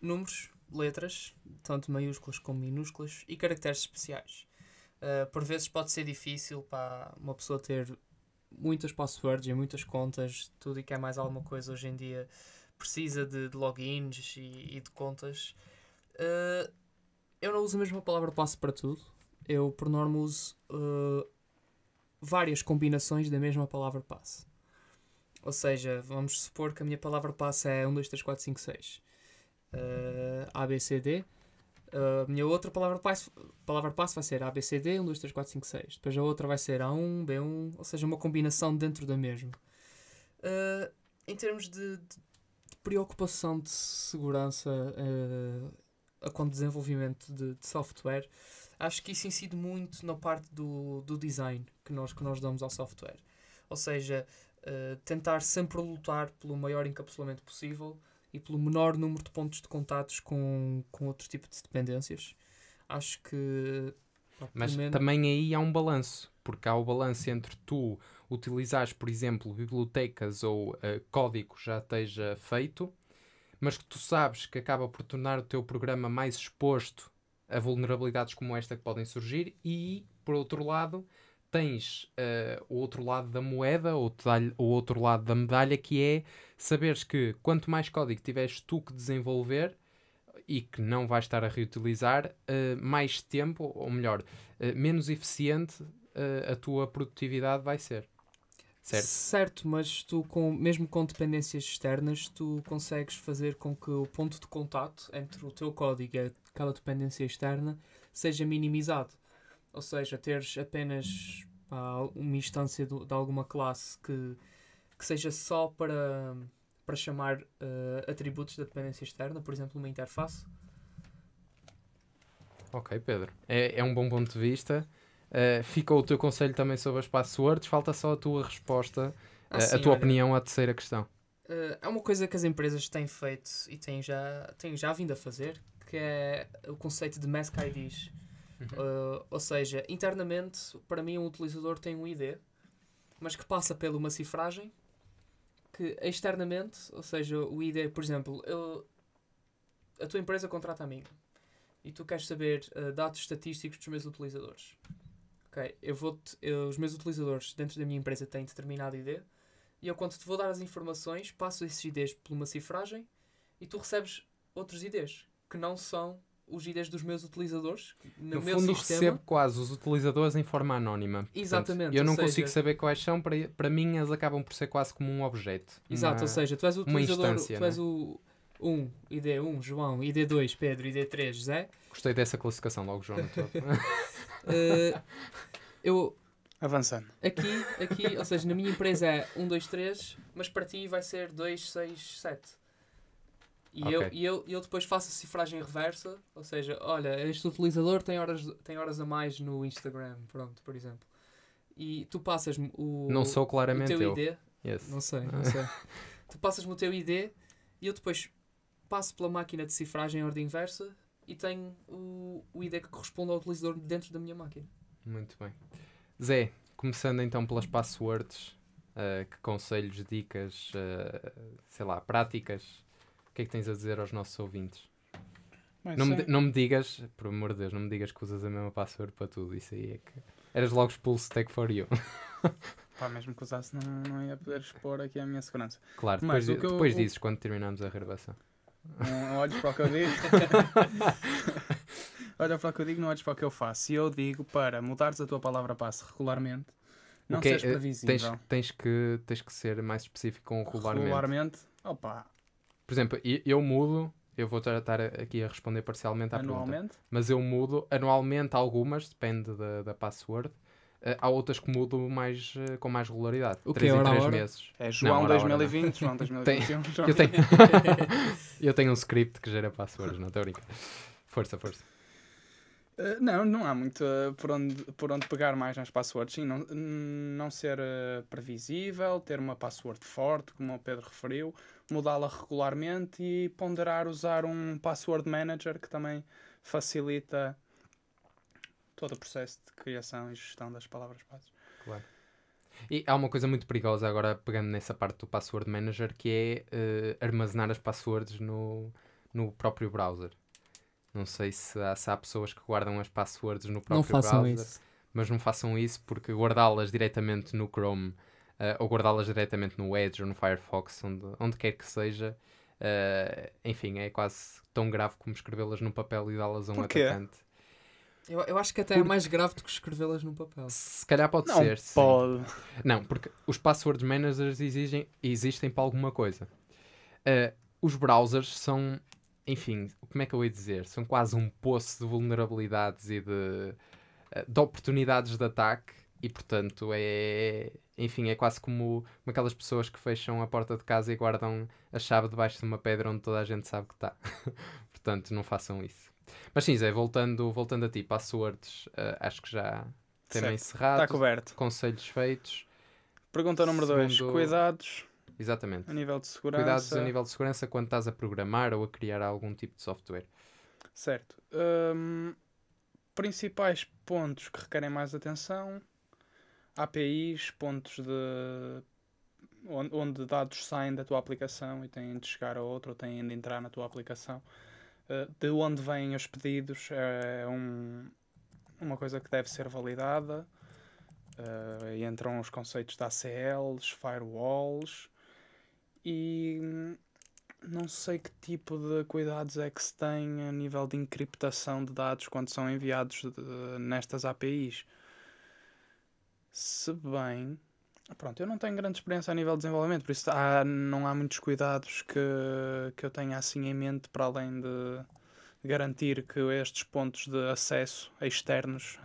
números, letras, tanto maiúsculas como minúsculas, e caracteres especiais. Uh, por vezes pode ser difícil para uma pessoa ter muitas passwords e muitas contas, tudo e quer é mais alguma coisa hoje em dia precisa de, de logins e, e, de contas. Uh, eu não uso a mesma palavra passo para tudo. Eu, por norma, uso uh, várias combinações da mesma palavra passe. Ou seja, vamos supor que a minha palavra passa é 1, 2, 3, 4, 5, 6. Uh, a, B, C, D. Uh, a minha outra palavra passo, palavra passo vai ser A, B, C, D, 1, 2, 3, 4, 5, 6. Depois a outra vai ser A1, B1, ou seja, uma combinação dentro da mesma. Uh, em termos de, de, preocupação de segurança uh, com desenvolvimento de, de, software, acho que isso incide muito na parte do, do design que nós, que nós damos ao software. Ou seja, eh, tentar sempre lutar pelo maior encapsulamento possível e pelo menor número de pontos de contatos com, com outro tipo de dependências. Acho que. Mas menos... também aí há um balanço, porque há o balanço entre tu utilizares, por exemplo, bibliotecas ou uh, código já esteja feito, mas que tu sabes que acaba por tornar o teu programa mais exposto a vulnerabilidades como esta que podem surgir, e, por outro lado, tens uh, o outro lado da moeda, ou o outro lado da medalha, que é saberes que quanto mais código tiveres tu que desenvolver e que não vais estar a reutilizar, uh, mais tempo, ou melhor, uh, menos eficiente a tua produtividade vai ser. Certo. certo. mas tu, com, mesmo com dependências externas, tu consegues fazer com que o ponto de contato entre o teu código e aquela dependência externa seja minimizado. Ou seja, teres apenas pá, uma instância de, de, alguma classe que, que seja só para, para chamar uh, atributos da dependência externa, por exemplo, uma interface. Ok, Pedro. É, é um bom ponto de vista. Uh, eh, ficou o teu conselho também sobre as passwords. Falta só a tua resposta, ah, uh, a tua opinião à terceira questão. é uma coisa que as empresas têm feito e têm já, têm já vindo a fazer, que é o conceito de Mask IDs Uh, ou seja, internamente, para mim, um utilizador tem um ID, mas que passa por uma cifragem que externamente, ou seja, o ID, por exemplo, eu, a tua empresa contrata a mim e tu queres saber uh, dados estatísticos dos meus utilizadores. Ok, eu vou eu, os meus utilizadores dentro da minha empresa têm determinado ID e eu, quando te vou dar as informações, passo esses IDs por uma cifragem e tu recebes outros IDs que não são os IDs dos meus utilizadores no, no meu fundo, sistema. recebo quase os utilizadores em forma anónima. Exatamente. Portanto, eu não seja... consigo saber quais são, para, para mim eles acabam por ser quase como um objeto. Exato, uma, ou seja, tu és o utilizador, tu é? és o 1, ID1, João, ID2, Pedro, ID3, Zé. Gostei dessa classificação logo, João. uh, eu... Avançando. Aqui, aqui, ou seja, na minha empresa é 1, 2, 3, mas para ti vai ser 2, 6, 7. E, okay. eu, e eu, eu depois faço a cifragem reversa, ou seja, olha, este utilizador tem horas, tem horas a mais no Instagram, pronto, por exemplo. E tu passas-me o, não sou claramente o teu eu. ID. Yes. Não sei, não sei. tu passas-me o teu ID e eu depois passo pela máquina de cifragem em ordem inversa e tenho o, o ID que corresponde ao utilizador dentro da minha máquina. Muito bem. Zé, começando então pelas passwords, uh, que conselhos, dicas, uh, sei lá, práticas que é que tens a dizer aos nossos ouvintes? não, me, não me digas, por amor de Deus, não me digas que usas a mesma password para tudo. Isso aí é que. Eras logo expulso Tech for You. Pá, mesmo que usasse, não, não ia poder expor aqui a minha segurança. Claro, depois, Mas, eu, depois eu, dizes quando terminamos a gravação. Não olhes para o que eu digo. Olha para o que eu digo, não olhes para o que eu faço. E eu digo para mudares a tua palavra passe regularmente, não okay, é, eh, previsível. Tens, tens, que, tens que ser mais específico com regularmente. Regularmente, opa, por exemplo, eu mudo, eu vou estar aqui a responder parcialmente à anualmente? pergunta. Mas eu mudo anualmente algumas, depende da, da password. Eh, há outras que mudo mais, eh, com mais regularidade. O que é em três meses. É João não, 2020, hora, João 2021. Tem, Eu, tenho, eu tenho um script que gera passwords, não estou brincando. Força, força. Eh, não, não há muito eh, por, onde, por onde pegar mais nas passwords. Sim, não, não ser eh, previsível, ter uma password forte, como o Pedro referiu, mudá-la regularmente e ponderar usar um password manager que também facilita todo o processo de criação e gestão das palavras-passe. Claro. E há uma coisa muito perigosa agora, pegando nessa parte do password manager, que é armazenar as passwords no, no próprio browser. Não sei se há, se há pessoas que guardam as passwords no próprio não façam browser, isso. mas não façam isso porque guardá-las diretamente no Chrome uh, ou guardá-las diretamente no Edge ou no Firefox, onde, onde quer que seja, uh, enfim, é quase tão grave como escrevê-las num papel e dá-las a um Porquê? atacante. Eu, eu acho que até é porque... é mais grave do que escrevê-las num papel. Se calhar pode não ser. Pode. Sim. Não, porque os password managers exigem, existem para alguma coisa. Uh, os browsers são enfim, como é que eu ia dizer? São quase um poço de vulnerabilidades e de, eh, de oportunidades de ataque e portanto é enfim é quase como, como aquelas pessoas que fecham a porta de casa e guardam a chave debaixo de uma pedra onde toda a gente sabe que está portanto não façam isso mas sim Zé voltando voltando a ti passwords uh, acho que já tema tá encerrado está coberto conselhos feitos pergunta número 2 Segundo... cuidados Exatamente. A nível de segurança. Cuidados a nível de segurança quando estás a programar ou a criar algum tipo de software. Certo. Um, principais pontos que requerem mais atenção: APIs, pontos de. Onde dados saem da tua aplicação e têm de chegar a outro, ou têm de entrar na tua aplicação. Eh, de onde vêm os pedidos é, é um, uma coisa que deve ser validada. Uh, entram os conceitos de ACLs, firewalls, e não sei que tipo de cuidados é que se tem a nível de encriptação de dados quando são enviados de, nestas APIs. Se bem. Pronto, eu não tenho grande experiência a nível de desenvolvimento, por isso há, tá, não há muitos cuidados que, que eu tenha assim em mente para além de garantir que estes pontos de acesso externos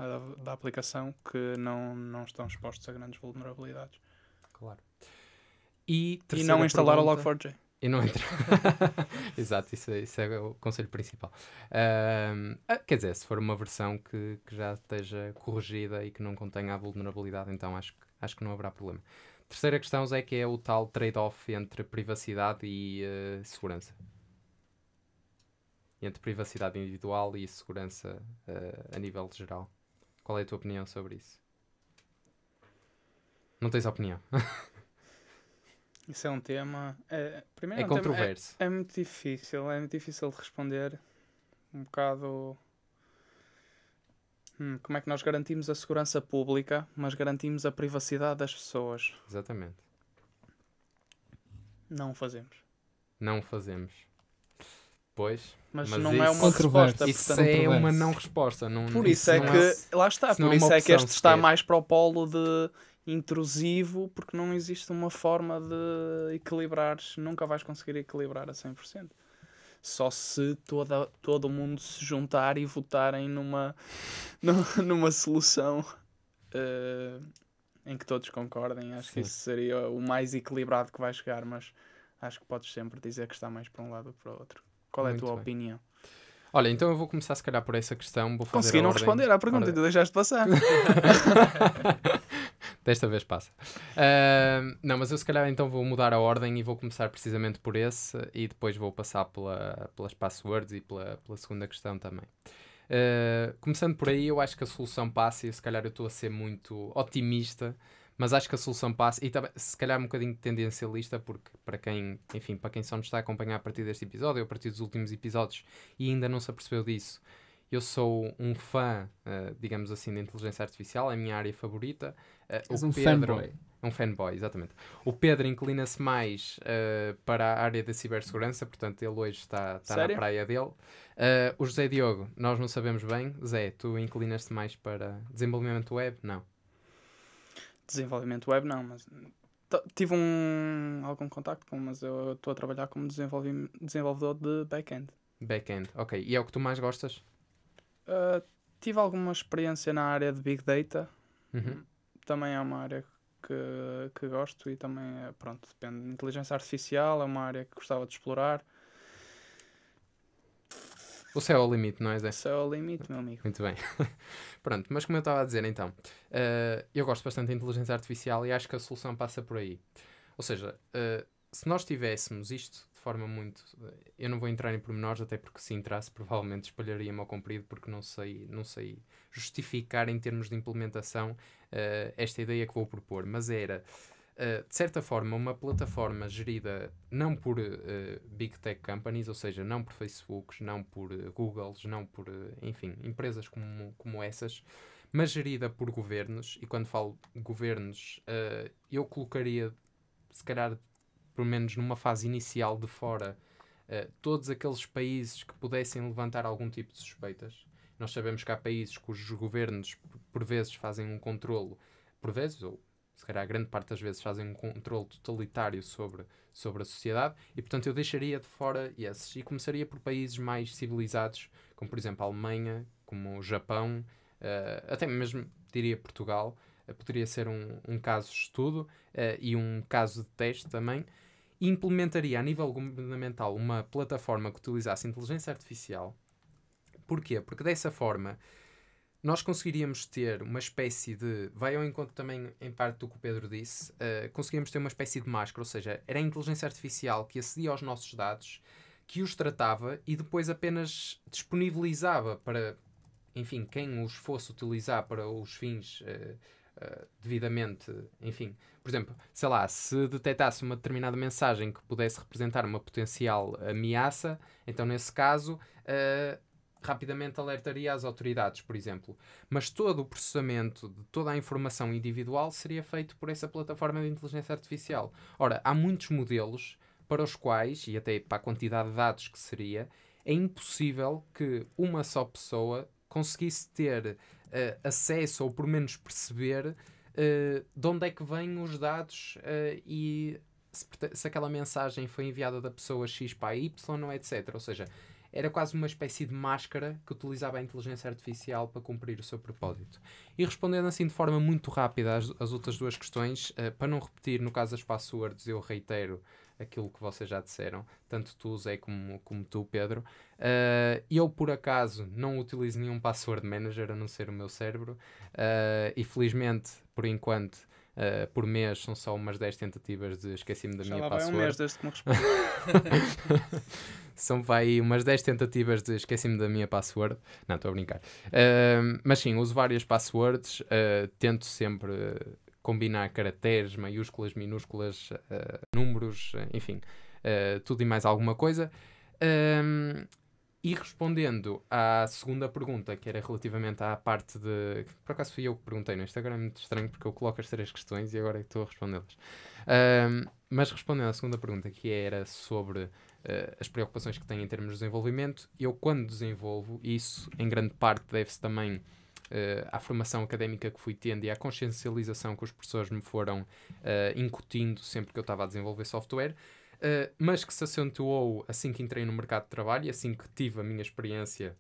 da aplicação que não, não estão expostos a grandes vulnerabilidades. Claro. E, e não instalar pergunta, o Log4j. E não entrar. Exato, isso, é, isso, é o conselho principal. Ah, quer dizer, se for uma versão que, que, já esteja corrigida e que não contenha a vulnerabilidade, então acho, acho que não haverá problema. Terceira questão, Zé, que é o tal trade-off entre privacidade e uh, segurança. Entre privacidade individual e segurança uh, a nível geral. Qual é a tua opinião sobre isso? Não tens opinião? Isso é um tema. É, primeiro é, é um controverso. Tema, é, é, muito difícil, é muito difícil de responder. Um bocado. Hum, como é que nós garantimos a segurança pública, mas garantimos a privacidade das pessoas? Exatamente. Não fazemos. Não fazemos. Pois. Mas, mas não é isso... é uma resposta. Isso portanto, é uma não resposta. Não, por isso, isso é que. É... Lá está. Por é isso é, é que este está mais para o polo de intrusivo porque não existe uma forma de equilibrar, nunca vais conseguir equilibrar a 100%. Só se toda, todo mundo se juntar e votarem numa, numa solução uh, em que todos concordem. Acho Sim. que isso seria o mais equilibrado que vai chegar, mas acho que podes sempre dizer que está mais para um lado ou para o outro. Qual é Muito a tua bem. opinião? Olha, então eu vou começar se calhar por essa questão. Vou fazer Consegui não ordem... responder à pergunta, ordem... tu deixaste passar. Desta vez passa. Uh, não, mas eu se calhar então vou mudar a ordem e vou começar precisamente por esse e depois vou passar pela, pelas passwords e pela, pela segunda questão também. Uh, começando por aí, eu acho que a solução passa e se calhar eu estou a ser muito otimista, mas acho que a solução passa e também, se calhar um bocadinho tendencialista, porque para quem, enfim, para quem só nos está a acompanhar a partir deste episódio, ou a partir dos últimos episódios e ainda não se apercebeu disso, eu sou um fã, uh, digamos assim, da inteligência artificial, é a minha área favorita. Uh, o um Pedro, fanboy. É um fanboy, exatamente. O Pedro inclina-se mais uh, para a área da cibersegurança, portanto, ele hoje está, está na praia dele. Uh, o José Diogo, nós não sabemos bem. Zé, tu inclinas-te mais para desenvolvimento web? Não. Desenvolvimento web, não, mas tive um, algum contacto com, mas eu estou a trabalhar como desenvolvedor de back-end. Back-end, ok. E é o que tu mais gostas? Uh, tive alguma experiência na área de Big Data. Uhum. Também é uma área que, que gosto e também, é, pronto, depende. Inteligência Artificial é uma área que gostava de explorar. O céu é o limite, não é, Zé? O céu é o limite, meu amigo. Muito bem. Pronto, mas como eu estava a dizer então, uh, eu gosto bastante da inteligência artificial e acho que a solução passa por aí. Ou seja, uh, se nós tivéssemos isto forma muito. Eu não vou entrar em pormenores, até porque se entrasse, provavelmente espalharia-me ao comprido, porque não sei, não sei justificar em termos de implementação uh, esta ideia que vou propor. Mas era, uh, de certa forma, uma plataforma gerida não por uh, big tech companies, ou seja, não por Facebooks, não por uh, Googles, não por, enfim, empresas como, como essas, mas gerida por governos. E quando falo governos, eu colocaria, se calhar, pelo menos numa fase inicial de fora, uh, todos aqueles países que pudessem levantar algum tipo de suspeitas. Nós sabemos que há países cujos governos, por vezes, fazem um controlo, por vezes, ou se calhar a grande parte das vezes, fazem um controle totalitário sobre, sobre a sociedade, e portanto eu deixaria de fora esses e começaria por países mais civilizados, como por exemplo a Alemanha, como o Japão, uh, até mesmo diria Portugal, uh, poderia ser um, um caso de estudo uh, e um caso de teste também implementaria a nível governamental uma plataforma que utilizasse inteligência artificial. Porquê? Porque dessa forma nós conseguiríamos ter uma espécie de. Vai ao encontro também, em parte, do que o Pedro disse. Uh, conseguiríamos ter uma espécie de máscara, ou seja, era a inteligência artificial que acedia aos nossos dados, que os tratava e depois apenas disponibilizava para, enfim, quem os fosse utilizar para os fins uh, eh, devidamente, enfim, por exemplo, sei lá, se detectasse uma determinada mensagem que pudesse representar uma potencial ameaça, então nesse caso uh, rapidamente alertaria as autoridades, por exemplo. Mas todo o processamento de toda a informação individual seria feito por essa plataforma de inteligência artificial. Ora, há muitos modelos para os quais, e até para a quantidade de dados que seria, é impossível que uma só pessoa conseguisse ter uh, acesso ou por menos perceber uh, de onde é que vêm os dados uh, e se, se, aquela mensagem foi enviada da pessoa X para Y, não etc. Ou seja, era quase uma espécie de máscara que utilizava a inteligência artificial para cumprir o seu propósito. E respondendo assim de forma muito rápida às, às outras duas questões, para não repetir, no caso das passwords, eu reitero aquilo que vocês já disseram, tanto tu, Zé, como, como tu, Pedro. Uh, eu, por acaso, não utilizo nenhum password manager a não ser o meu cérebro, uh, e felizmente, por enquanto. Uh, por mês são só umas 10 tentativas de esqueci-me da Já minha password. Vai um mês desde que me são vai umas 10 tentativas de esqueci-me da minha password. Não, estou a brincar. Uh, mas sim, uso várias passwords, uh, tento sempre combinar caracteres, maiúsculas, minúsculas, uh, números, eh, enfim, uh, tudo e mais alguma coisa. Um, e respondendo à segunda pergunta, que era relativamente à parte de. Por acaso fui eu que perguntei no Instagram, é muito estranho porque eu coloco as três questões e agora é que estou a respondê-las. Um, mas respondendo à segunda pergunta, que era sobre uh, as preocupações que tenho em termos de desenvolvimento, eu quando desenvolvo, e isso em grande parte deve-se também uh, à formação académica que fui tendo e à consciencialização que os professores me foram uh, incutindo sempre que eu estava a desenvolver software, uh, mas que se acentuou assim que entrei no mercado de trabalho e assim que tive a minha experiência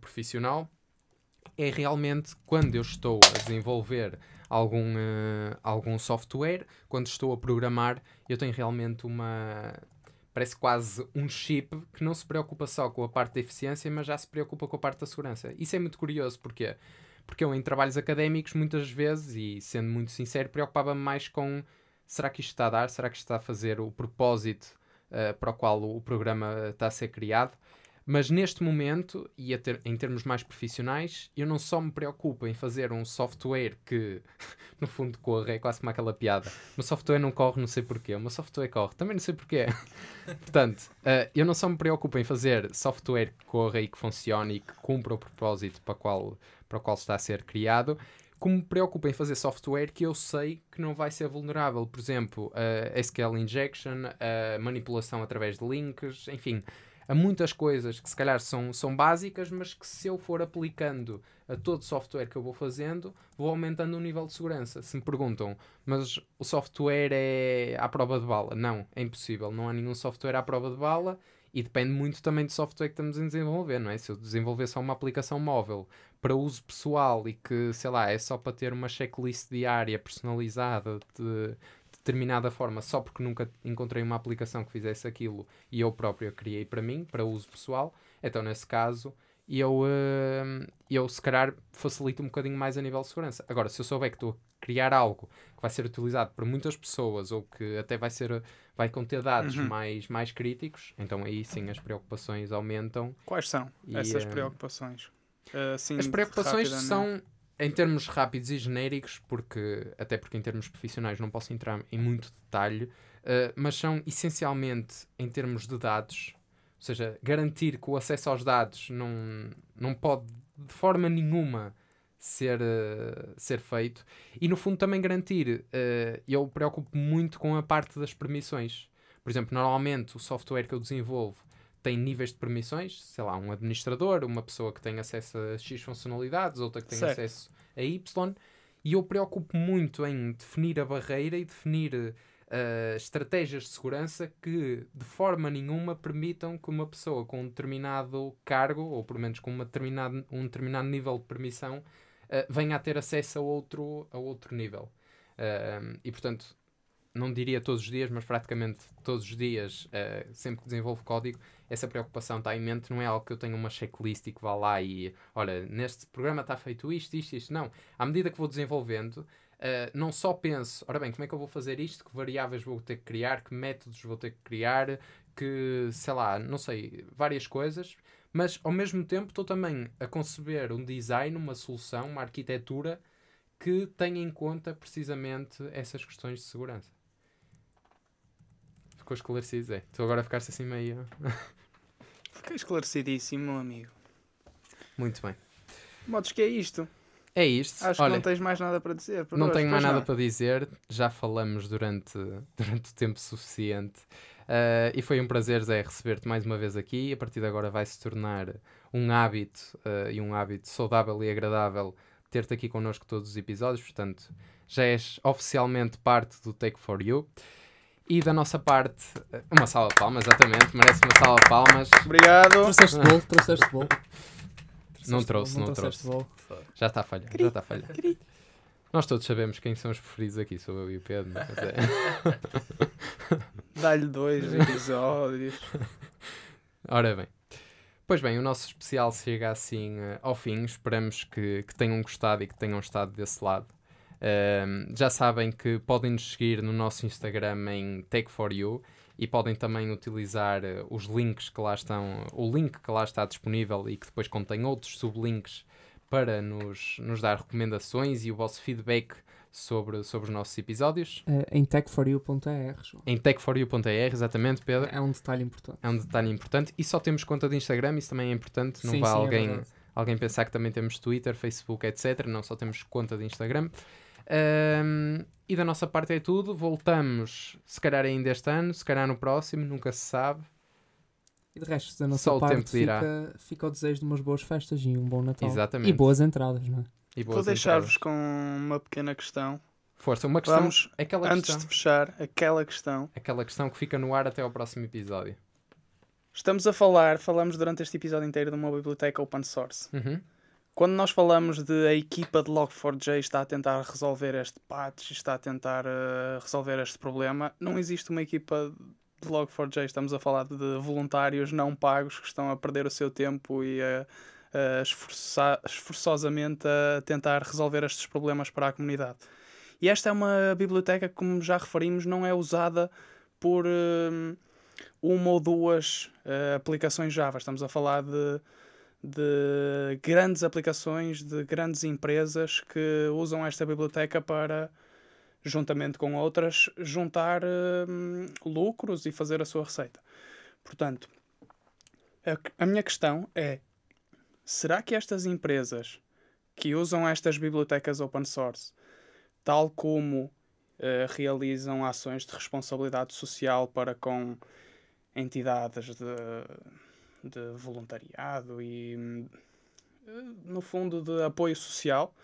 profissional, é realmente quando eu estou a desenvolver algum, algum software, quando estou a programar, eu tenho realmente uma parece quase um chip que não se preocupa só com a parte da eficiência, mas já se preocupa com a parte da segurança. Isso é muito curioso, porque porque eu em trabalhos académicos muitas vezes, e sendo muito sincero, preocupava-me mais com será que isto está a dar, será que isto está a fazer o propósito uh, para o qual o programa está a ser criado, mas neste momento, e ter, em termos mais profissionais, eu não só me preocupo em fazer um software que, no fundo, corre, é quase como aquela piada. Uma software não corre, não sei porquê. Uma software corre, também não sei porquê. Portanto, uh, eu não só me preocupo em fazer software que corra e que funcione e que cumpra o propósito para, qual, para o qual está a ser criado, como me preocupo em fazer software que eu sei que não vai ser vulnerável. Por exemplo, eh, a uh, SQL injection, a uh, manipulação através de links, enfim, a muitas coisas que se calhar são, são básicas, mas que se eu for aplicando a todo o software que eu vou fazendo, vou aumentando o nível de segurança. Se me perguntam, mas o software é à prova de bala? Não, é impossível. Não há nenhum software à prova de bala e depende muito também do software que estamos a desenvolver, não é? Se eu desenvolver só uma aplicação móvel para uso pessoal e que, sei lá, é só para ter uma checklist diária personalizada de determinada forma só porque nunca encontrei uma aplicação que fizesse aquilo e eu próprio a criei para mim, para uso pessoal, então nesse caso eu, hum, eu se calhar facilito um bocadinho mais a nível de segurança. Agora, se eu souber que estou a criar algo que vai ser utilizado por muitas pessoas ou que até vai ser vai conter dados uhum. mais, mais críticos, então aí sim as preocupações aumentam. Quais são e, essas hum, preocupações? Eh, assim, as preocupações são em termos rápidos e genéricos, porque até porque em termos profissionais não posso entrar em muito detalhe, uh, mas são essencialmente em termos de dados, ou seja, garantir que o acesso aos dados não, não pode de forma nenhuma ser, uh, ser feito e no fundo também garantir, uh, eu preocupo muito com a parte das permissões. Por exemplo, normalmente o software que eu desenvolvo tem níveis de permissões, sei lá, um administrador, uma pessoa que tem acesso a X funcionalidades, outra que tem certo. acesso a Y, e eu preocupo muito em definir a barreira e definir uh, estratégias de segurança que de forma nenhuma permitam que uma pessoa com um determinado cargo, ou pelo menos com uma determinado, um determinado nível de permissão, uh, venha a ter acesso a outro, a outro nível. Uh, e portanto, não diria todos os dias, mas praticamente todos os dias, uh, sempre que desenvolvo código, essa preocupação está em mente, não é algo que eu tenha uma checklist e que vá lá e, olha, neste programa está feito isto, isto, isto. Não. À medida que vou desenvolvendo, Uh, não só penso, ora bem, como é que eu vou fazer isto? Que variáveis vou ter que criar? Que métodos vou ter que criar? Que, sei lá, não sei, várias coisas. Mas, ao mesmo tempo, estou também a conceber um design, uma solução, uma arquitetura que tenha em conta precisamente essas questões de segurança ficou esclarecido, Zé. Tu agora ficaste assim meio. Fiquei esclarecidíssimo, amigo. Muito bem. Modos que é isto. É isto. Acho Olha, que não tens mais nada para dizer. Não hoje, tenho mais nada para dizer. Já falamos durante, durante o tempo suficiente. Uh, e foi um prazer, Zé, receber-te mais uma vez aqui. A partir de agora vai se tornar um hábito uh, e um hábito saudável e agradável ter-te aqui connosco todos os episódios. Portanto, já és oficialmente parte do Take For You. E da nossa parte, uma sala de palmas, exatamente, merece uma sala de palmas. Obrigado. Trouxeste bolo, trouxeste bolo. Não trouxe, não, não trouxe. Já está a falhar, já está a falhar. Nós todos sabemos quem são os preferidos aqui, sou eu e o Pedro. É. Dá-lhe dois episódios. Ora bem. Pois bem, o nosso especial chega assim eh, ao fim. Esperamos que, que tenham gostado e que tenham estado desse lado já sabem que podem nos seguir no nosso Instagram em tech 4 u e podem também utilizar eh, os links que lá estão, o link que lá está disponível e que depois contém outros sublinks para nos, nos dar recomendações e o vosso feedback sobre, sobre os nossos episódios. Eh, em tech4u.ar. Em tech4u.ar, exatamente, Pedro. É um detalhe importante. É um detalhe importante. E só temos conta de Instagram, isso também é importante. Não sim, vá sim, é alguém, é alguém pensar que também temos Twitter, Facebook, etc. Não, só temos conta de Instagram. Um, e da nossa parte é tudo. Voltamos, se calhar ainda este ano, se calhar no próximo, nunca se sabe. E de resto, da nossa Só parte, o tempo dirá. Fica, fica o desejo de umas boas festas e um bom Natal. Exatamente. E boas entradas, não é? E boas Vou deixar-vos com uma pequena questão. Força, uma questão. Vamos, aquela antes questão, de fechar, aquela questão. Aquela questão que fica no ar até ao próximo episódio. Estamos a falar, falamos durante este episódio inteiro de uma biblioteca open source. Uhum. Quando nós falamos de a equipa de Log4j está a tentar resolver este patch, está a tentar uh, resolver este problema, não existe uma equipa de Log4j, estamos a falar de voluntários não pagos que estão a perder o seu tempo e a, a esforçar, esforçosamente a tentar resolver estes problemas para a comunidade. E esta é uma biblioteca que, como já referimos, não é usada por uh, uma ou duas uh, aplicações Java. Estamos a falar de de grandes aplicações, de grandes empresas que usam esta biblioteca para, juntamente com outras, juntar hum, lucros e fazer a sua receita. Portanto, a, a minha questão é: será que estas empresas que usam estas bibliotecas open source, tal como uh, realizam ações de responsabilidade social para com entidades de de voluntariado e, eh, no fundo, de apoio social,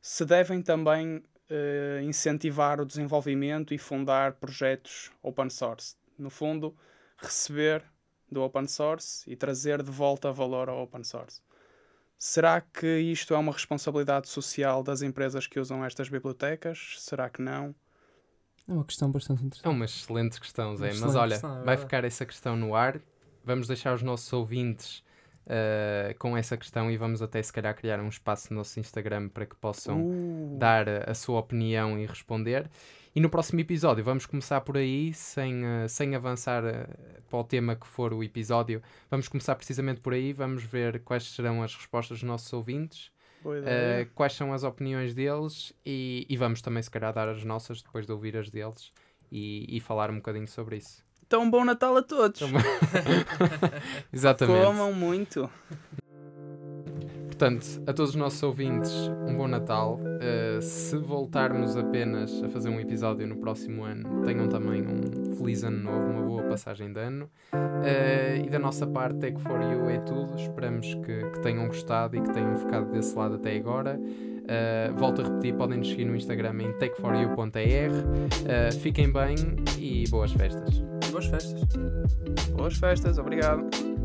se devem também uh, incentivar o desenvolvimento e fundar projetos open source. No fundo, receber do open source e trazer de volta valor ao open source. Será que isto é uma responsabilidade social das empresas que usam estas bibliotecas? Será que não? É uma questão bastante interessante. É uma excelente questão, Zé. Uma Mas olha, questão, é vai ficar essa questão no ar vamos deixar os nossos ouvintes uh, com essa questão e vamos até se calhar criar um espaço no nosso Instagram para que possam uh. dar eh, a, sua opinião e responder. E no próximo episódio vamos começar por aí, sem, uh, sem avançar uh, para o tema que for o episódio. Vamos começar precisamente por aí, vamos ver quais serão as respostas dos nossos ouvintes, uh, quais são as opiniões deles e, e, vamos também, se calhar, dar as nossas depois de ouvir as deles e, e falar um bocadinho sobre isso. Então, bom Natal a todos. Exatamente. Comam muito. Portanto, a todos os nossos ouvintes, um bom Natal. Uh, se voltarmos apenas a fazer um episódio no próximo ano, tenham também um feliz ano novo, uma boa passagem de ano. Uh, e da nossa parte, Tech é for You é tudo. Esperamos que, que tenham gostado e que tenham ficado desse lado até agora. Uh, volto a repetir, podem nos seguir no Instagram em tech 4 Uh, fiquem bem e boas festas. Boas festas. Boas festas, obrigado.